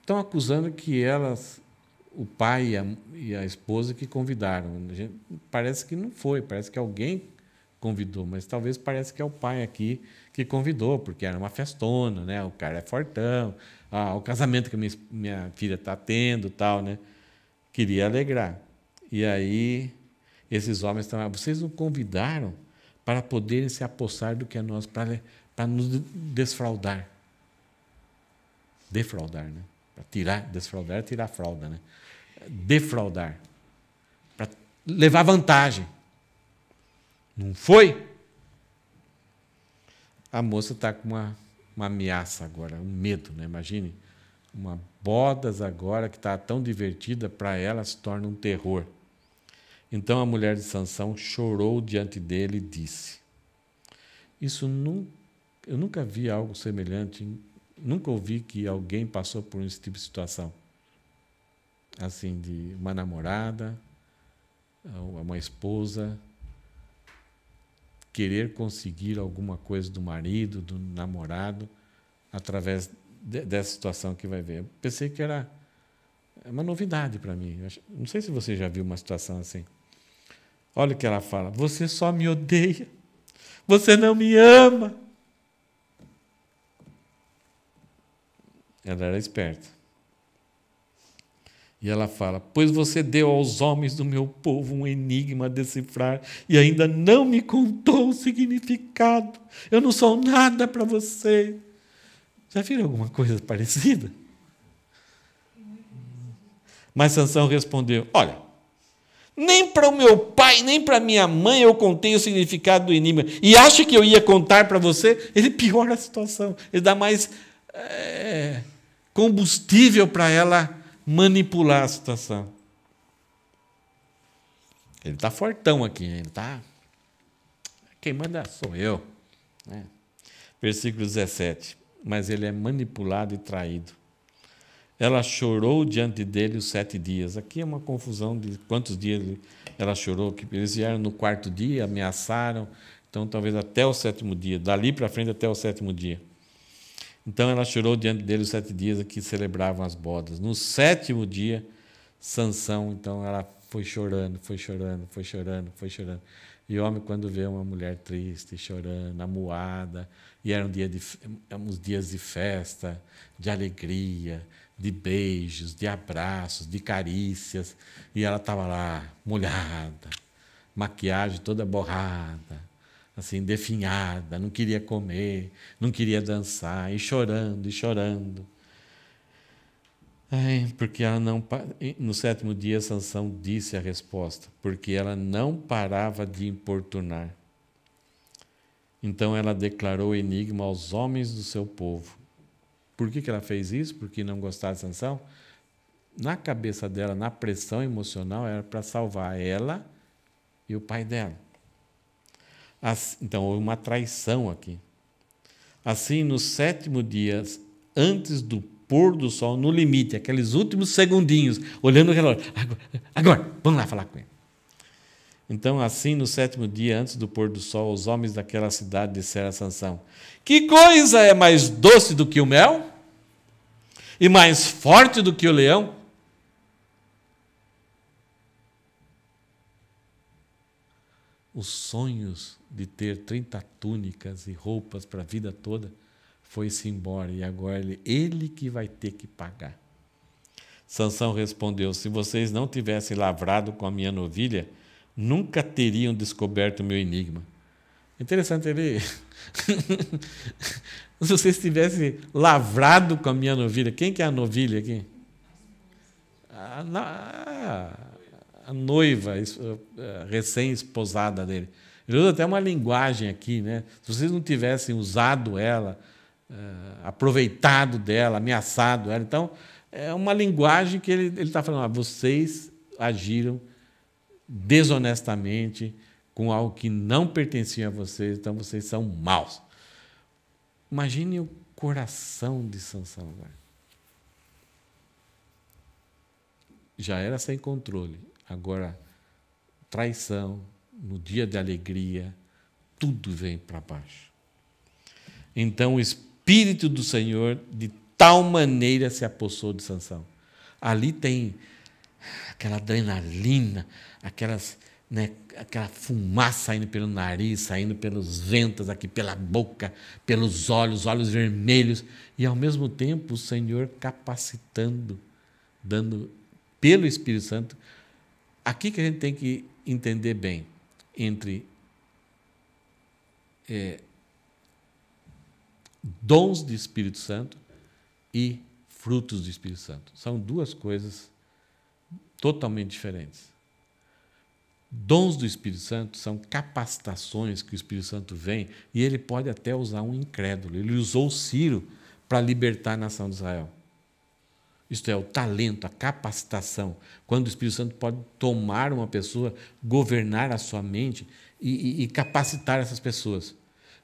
Estão acusando que elas, o pai e a, e a esposa que convidaram. Gente, parece que não foi, parece que alguém convidou, mas talvez parece que é o pai aqui que convidou, porque era uma festona, né? O cara é fortão, ah, o casamento que minha, minha filha está tendo, tal, né? Queria alegrar. E aí esses homens também vocês o convidaram para poderem se apossar do que é nós, para, para nos desfraudar. Defraudar, né? Para tirar, desfraudar é tirar a fralda, né? Defraudar. Para levar vantagem. Não foi? A moça está com uma, uma ameaça agora, um medo, né? Imagine. Uma bodas agora que está tão divertida para ela se torna um terror. Então a mulher de Sansão chorou diante dele e disse: Isso nunca, eu nunca vi algo semelhante, nunca ouvi que alguém passou por esse tipo de situação. Assim, de uma namorada, uma esposa, querer conseguir alguma coisa do marido, do namorado, através de, dessa situação que vai ver. Eu pensei que era uma novidade para mim. Não sei se você já viu uma situação assim. Olha o que ela fala: Você só me odeia, você não me ama. Ela era esperta. E ela fala: Pois você deu aos homens do meu povo um enigma a decifrar e ainda não me contou o significado. Eu não sou nada para você. Já viram alguma coisa parecida? Mas Sansão respondeu: Olha, nem para o meu pai, nem para minha mãe eu contei o significado do enigma. E acha que eu ia contar para você? Ele piora a situação. Ele dá mais é, combustível para ela manipular a situação. Ele está fortão aqui, ele está. Quem manda sou eu. Né? Versículo 17. Mas ele é manipulado e traído ela chorou diante dele os sete dias. Aqui é uma confusão de quantos dias ela chorou, que eles vieram no quarto dia, ameaçaram, então talvez até o sétimo dia, dali para frente até o sétimo dia. Então ela chorou diante dele os sete dias que celebravam as bodas. No sétimo dia, Sansão, então ela foi chorando, foi chorando, foi chorando, foi chorando. E homem quando vê uma mulher triste, chorando, amuada, e eram, dia de, eram dias de festa, de alegria, de beijos, de abraços, de carícias, e ela estava lá, molhada, maquiagem toda borrada, assim, definhada, não queria comer, não queria dançar, e chorando, e chorando. Ai, porque ela não no sétimo dia Sansão disse a resposta, porque ela não parava de importunar. Então ela declarou o enigma aos homens do seu povo por que, que ela fez isso? Porque não gostava de sanção. Na cabeça dela, na pressão emocional, era para salvar ela e o pai dela. então, houve uma traição aqui. Assim, no sétimo dia, antes do pôr do sol, no limite, aqueles últimos segundinhos, olhando o relógio, agora, agora vamos lá falar com ele. Então, assim, no sétimo dia, antes do pôr do sol, os homens daquela cidade disseram a Sansão: Que coisa é mais doce do que o mel? E mais forte do que o leão? Os sonhos de ter 30 túnicas e roupas para a vida toda foi-se embora e agora ele, ele que vai ter que pagar. Sansão respondeu: Se vocês não tivessem lavrado com a minha novilha, nunca teriam descoberto o meu enigma. Interessante ele. Se você estivesse lavrado com a minha novilha, quem que é a novilha aqui? A, a, a noiva recém-esposada dele. Ele usa até uma linguagem aqui, né? Se vocês não tivessem usado ela, eh, aproveitado dela, ameaçado ela, então é uma linguagem que ele está falando, ah, vocês agiram desonestamente com algo que não pertencia a vocês, então vocês são maus. Imagine o coração de Sansão. Já era sem controle, agora traição, no dia de alegria, tudo vem para baixo. Então o Espírito do Senhor de tal maneira se apossou de Sansão. Ali tem aquela adrenalina, aquelas, né, aquela fumaça saindo pelo nariz, saindo pelos ventos aqui, pela boca, pelos olhos, olhos vermelhos, e ao mesmo tempo o Senhor capacitando, dando pelo Espírito Santo. Aqui que a gente tem que entender bem entre é, dons do Espírito Santo e frutos do Espírito Santo. São duas coisas totalmente diferentes. Dons do Espírito Santo são capacitações que o Espírito Santo vem e ele pode até usar um incrédulo. Ele usou Ciro para libertar a nação de Israel. Isto é, o talento, a capacitação. Quando o Espírito Santo pode tomar uma pessoa, governar a sua mente e, e, e capacitar essas pessoas.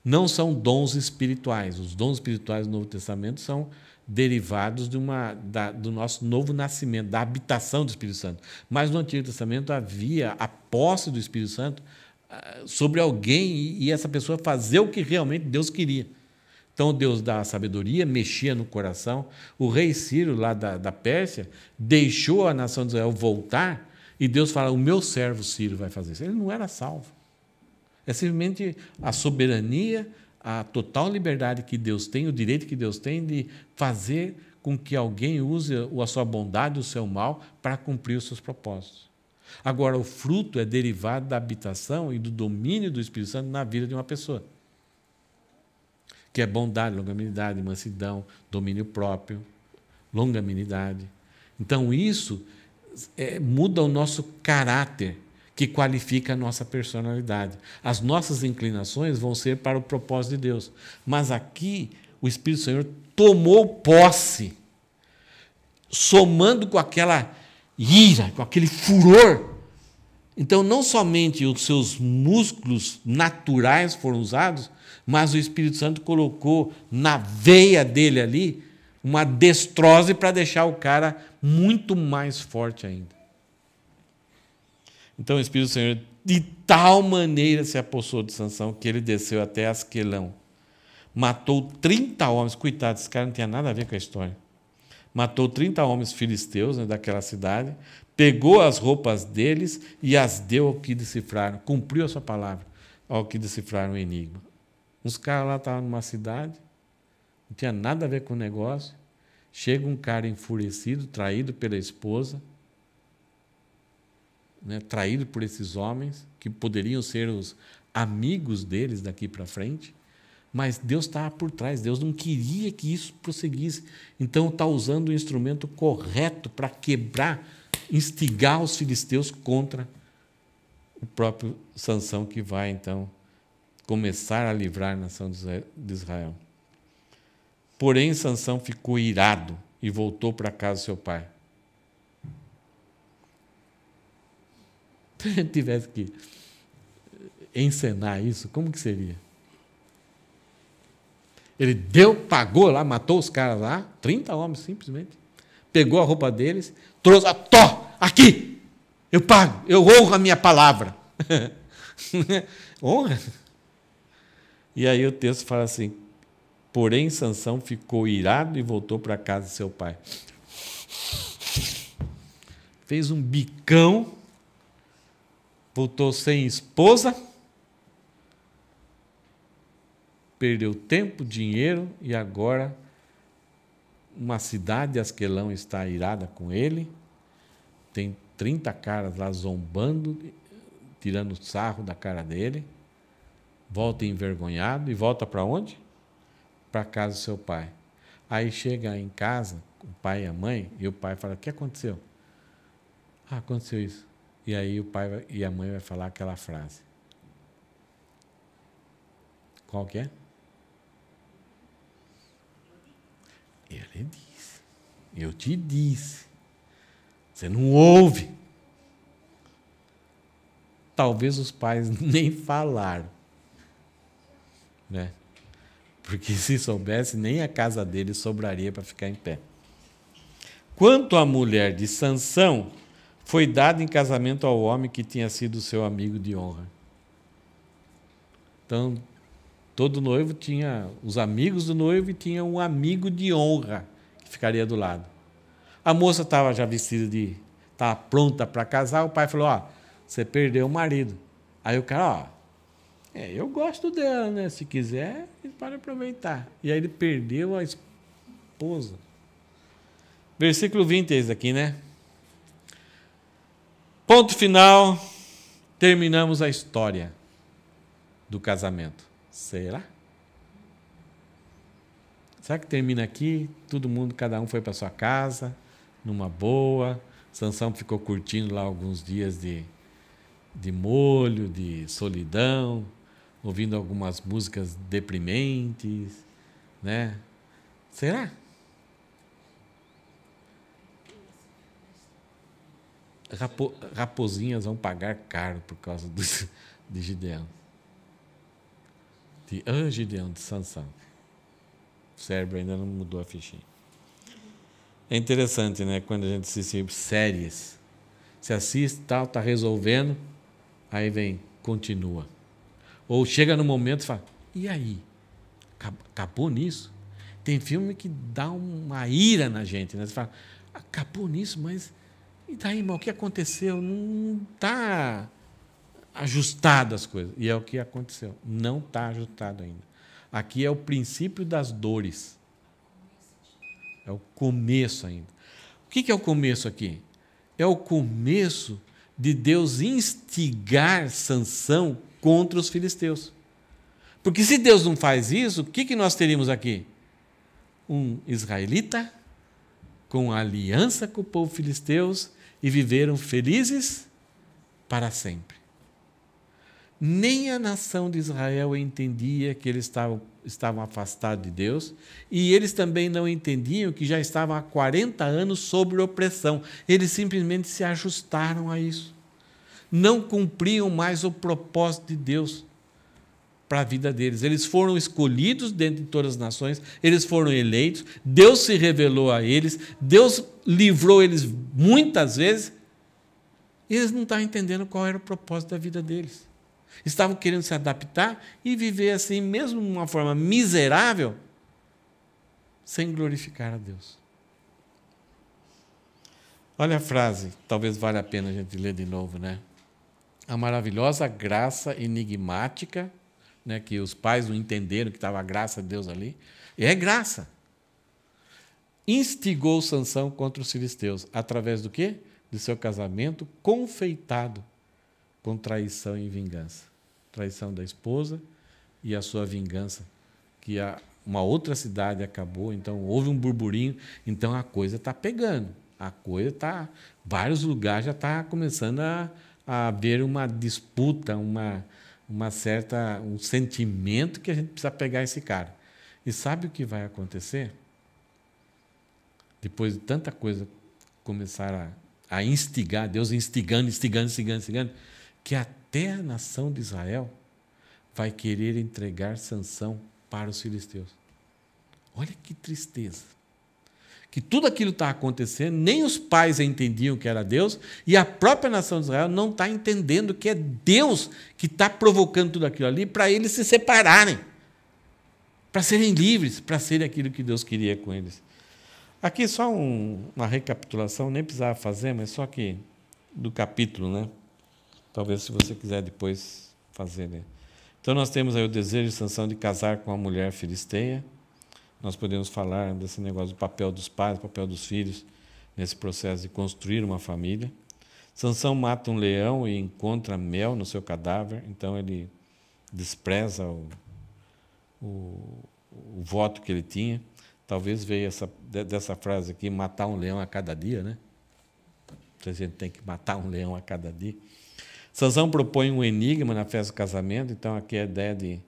Não são dons espirituais. Os dons espirituais do Novo Testamento são derivados de uma, da, do nosso novo nascimento, da habitação do Espírito Santo. Mas no Antigo Testamento havia a posse do Espírito Santo ah, sobre alguém e, e essa pessoa fazer o que realmente Deus queria. Então Deus dá a sabedoria, mexia no coração. O rei Ciro, lá da, da Pérsia, deixou a nação de Israel voltar e Deus fala: O meu servo Ciro vai fazer isso. Ele não era salvo. É simplesmente a soberania a total liberdade que Deus tem, o direito que Deus tem de fazer com que alguém use a sua bondade, o seu mal, para cumprir os seus propósitos. Agora, o fruto é derivado da habitação e do domínio do Espírito Santo na vida de uma pessoa. Que é bondade, longanimidade, mansidão, domínio próprio, longanimidade. Então, isso é, muda o nosso caráter que qualifica a nossa personalidade. As nossas inclinações vão ser para o propósito de Deus. Mas aqui o Espírito Senhor tomou posse, somando com aquela ira, com aquele furor. Então, não somente os seus músculos naturais foram usados, mas o Espírito Santo colocou na veia dele ali uma destrose para deixar o cara muito mais forte ainda. Então o Espírito do Senhor de tal maneira se apossou de Sansão que ele desceu até Asquelão. Matou 30 homens, coitado, esse cara não tinha nada a ver com a história. Matou 30 homens filisteus né, daquela cidade, pegou as roupas deles e as deu ao que decifraram, cumpriu a sua palavra ao que decifraram o enigma. Uns caras lá estavam numa cidade, não tinha nada a ver com o negócio. Chega um cara enfurecido, traído pela esposa, né, traído por esses homens, que poderiam ser os amigos deles daqui para frente, mas Deus está por trás, Deus não queria que isso prosseguisse, então está usando o instrumento correto para quebrar, instigar os filisteus contra o próprio Sansão, que vai então começar a livrar a nação de Israel. Porém, Sansão ficou irado e voltou para casa do seu pai. Se a gente tivesse que encenar isso, como que seria? Ele deu, pagou lá, matou os caras lá, 30 homens simplesmente. Pegou a roupa deles, trouxe, a ah, tó, aqui, eu pago, eu honro a minha palavra. Honra. E aí o texto fala assim: Porém, Sansão ficou irado e voltou para casa de seu pai. Fez um bicão voltou sem esposa, perdeu tempo, dinheiro e agora uma cidade Asquelão está irada com ele. Tem 30 caras lá zombando, tirando sarro da cara dele. Volta envergonhado e volta para onde? Para casa do seu pai. Aí chega em casa, o pai e a mãe, e o pai fala: "O que aconteceu?" "Ah, aconteceu isso." E aí o pai e a mãe vai falar aquela frase. Qual que é? Ele disse. Eu te disse. Você não ouve. Talvez os pais nem falaram. Né? Porque se soubesse, nem a casa dele sobraria para ficar em pé. Quanto à mulher de Sansão, foi dado em casamento ao homem que tinha sido seu amigo de honra. Então, todo noivo tinha os amigos do noivo e tinha um amigo de honra que ficaria do lado. A moça estava já vestida de. estava pronta para casar. O pai falou: Ó, você perdeu o marido. Aí o cara, ó, é, eu gosto dela, né? Se quiser, ele pode aproveitar. E aí ele perdeu a esposa. Versículo 20 é esse aqui, né? Ponto final. Terminamos a história do casamento. Será? Será que termina aqui? Todo mundo, cada um foi para sua casa, numa boa. Sansão ficou curtindo lá alguns dias de, de molho, de solidão, ouvindo algumas músicas deprimentes, né? Será? rapo, raposinhas vão pagar caro por causa do, de Gideão. De ah, Gideão, de Sansão. O cérebro ainda não mudou a fichinha. É interessante, né? Quando a gente assiste séries, se assiste, tal, tá resolvendo, aí vem, continua. Ou chega no momento e fala, e aí? Acabou nisso? Tem filme que dá uma ira na gente, né? Você fala, acabou nisso, mas e daí, tá, irmão, o que aconteceu? Não está ajustado as coisas. E é o que aconteceu. Não está ajustado ainda. Aqui é o princípio das dores. É o começo ainda. O que é o começo aqui? É o começo de Deus instigar sanção contra os filisteus. Porque se Deus não faz isso, o que, que nós teríamos aqui? Um israelita com aliança com o povo filisteus e viveram felizes para sempre. Nem a nação de Israel entendia que eles estavam, estavam afastados de Deus, e eles também não entendiam que já estavam há 40 anos sob opressão. Eles simplesmente se ajustaram a isso. Não cumpriam mais o propósito de Deus para a vida deles. Eles foram escolhidos dentro de todas as nações, eles foram eleitos, Deus se revelou a eles, Deus livrou eles muitas vezes. E eles não estavam entendendo qual era o propósito da vida deles. Estavam querendo se adaptar e viver assim, mesmo de uma forma miserável, sem glorificar a Deus. Olha a frase, talvez valha a pena a gente ler de novo, né? A maravilhosa graça enigmática né, que os pais não entenderam que estava a graça de Deus ali. E é graça. Instigou Sansão contra os filisteus através do quê? Do seu casamento confeitado com traição e vingança. Traição da esposa e a sua vingança que a, uma outra cidade acabou, então houve um burburinho, então a coisa está pegando, a coisa está, vários lugares já está começando a, a haver uma disputa, uma uma certa um sentimento que a gente precisa pegar esse cara. E sabe o que vai acontecer? Depois de tanta coisa começar a, a instigar, Deus instigando, instigando, instigando, instigando, que até a nação de Israel vai querer entregar sanção para os filisteus. Olha que tristeza que tudo aquilo está acontecendo, nem os pais entendiam que era Deus, e a própria nação de Israel não está entendendo que é Deus que está provocando tudo aquilo ali para eles se separarem, para serem livres, para serem aquilo que Deus queria com eles. Aqui só um, uma recapitulação, nem precisava fazer, mas só que do capítulo, né? Talvez se você quiser depois fazer. Né? Então nós temos aí o desejo de Sansão de casar com uma mulher filisteia nós podemos falar desse negócio do papel dos pais, papel dos filhos nesse processo de construir uma família. Sansão mata um leão e encontra mel no seu cadáver, então ele despreza o, o, o voto que ele tinha. Talvez veio essa, dessa frase aqui, matar um leão a cada dia, né? a gente tem que matar um leão a cada dia. Sansão propõe um enigma na festa do casamento, então aqui é a ideia de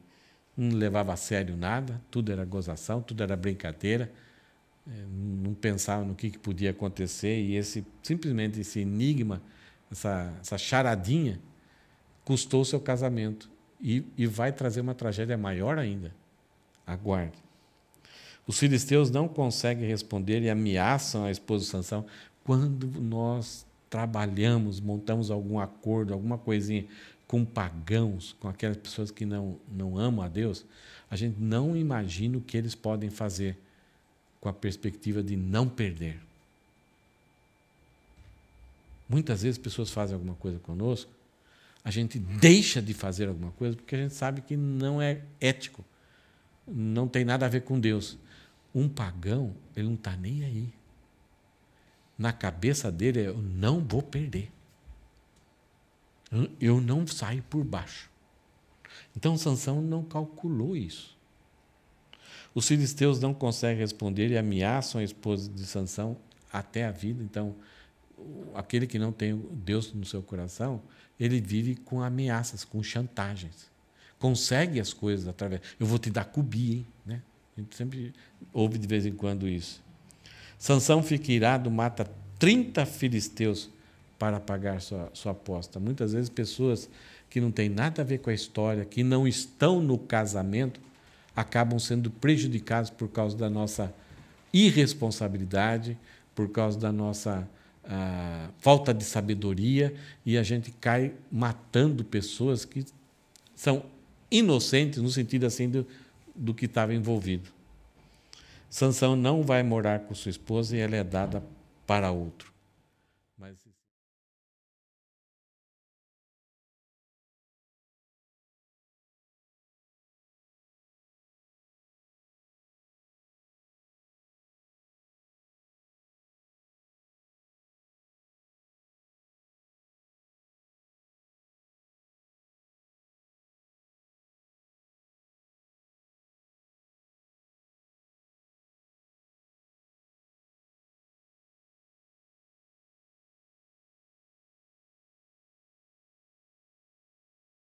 não levava a sério nada, tudo era gozação, tudo era brincadeira, é, não pensava no que, que podia acontecer e esse simplesmente esse enigma, essa, essa charadinha, custou seu casamento e, e vai trazer uma tragédia maior ainda. Aguarde. Os filisteus não conseguem responder e ameaçam a esposa Sansão. Quando nós trabalhamos, montamos algum acordo, alguma coisinha com pagãos, com aquelas pessoas que não, não amam a Deus, a gente não imagina o que eles podem fazer com a perspectiva de não perder. Muitas vezes pessoas fazem alguma coisa conosco, a gente deixa de fazer alguma coisa porque a gente sabe que não é ético, não tem nada a ver com Deus. Um pagão, ele não está nem aí. Na cabeça dele é: eu não vou perder eu não saio por baixo. Então Sansão não calculou isso. Os filisteus não conseguem responder e ameaçam a esposa de Sansão até a vida. Então, aquele que não tem Deus no seu coração, ele vive com ameaças, com chantagens. Consegue as coisas através. Eu vou te dar cubi, hein? Né? A gente sempre ouve de vez em quando isso. Sansão fica irado, mata 30 filisteus para pagar sua, sua aposta. Muitas vezes, pessoas que não têm nada a ver com a história, que não estão no casamento, acabam sendo prejudicados por causa da nossa irresponsabilidade, por causa da nossa ah, falta de sabedoria, e a gente cai matando pessoas que são inocentes no sentido assim do, do que estava envolvido. Sansão não vai morar com sua esposa e ela é dada para outro.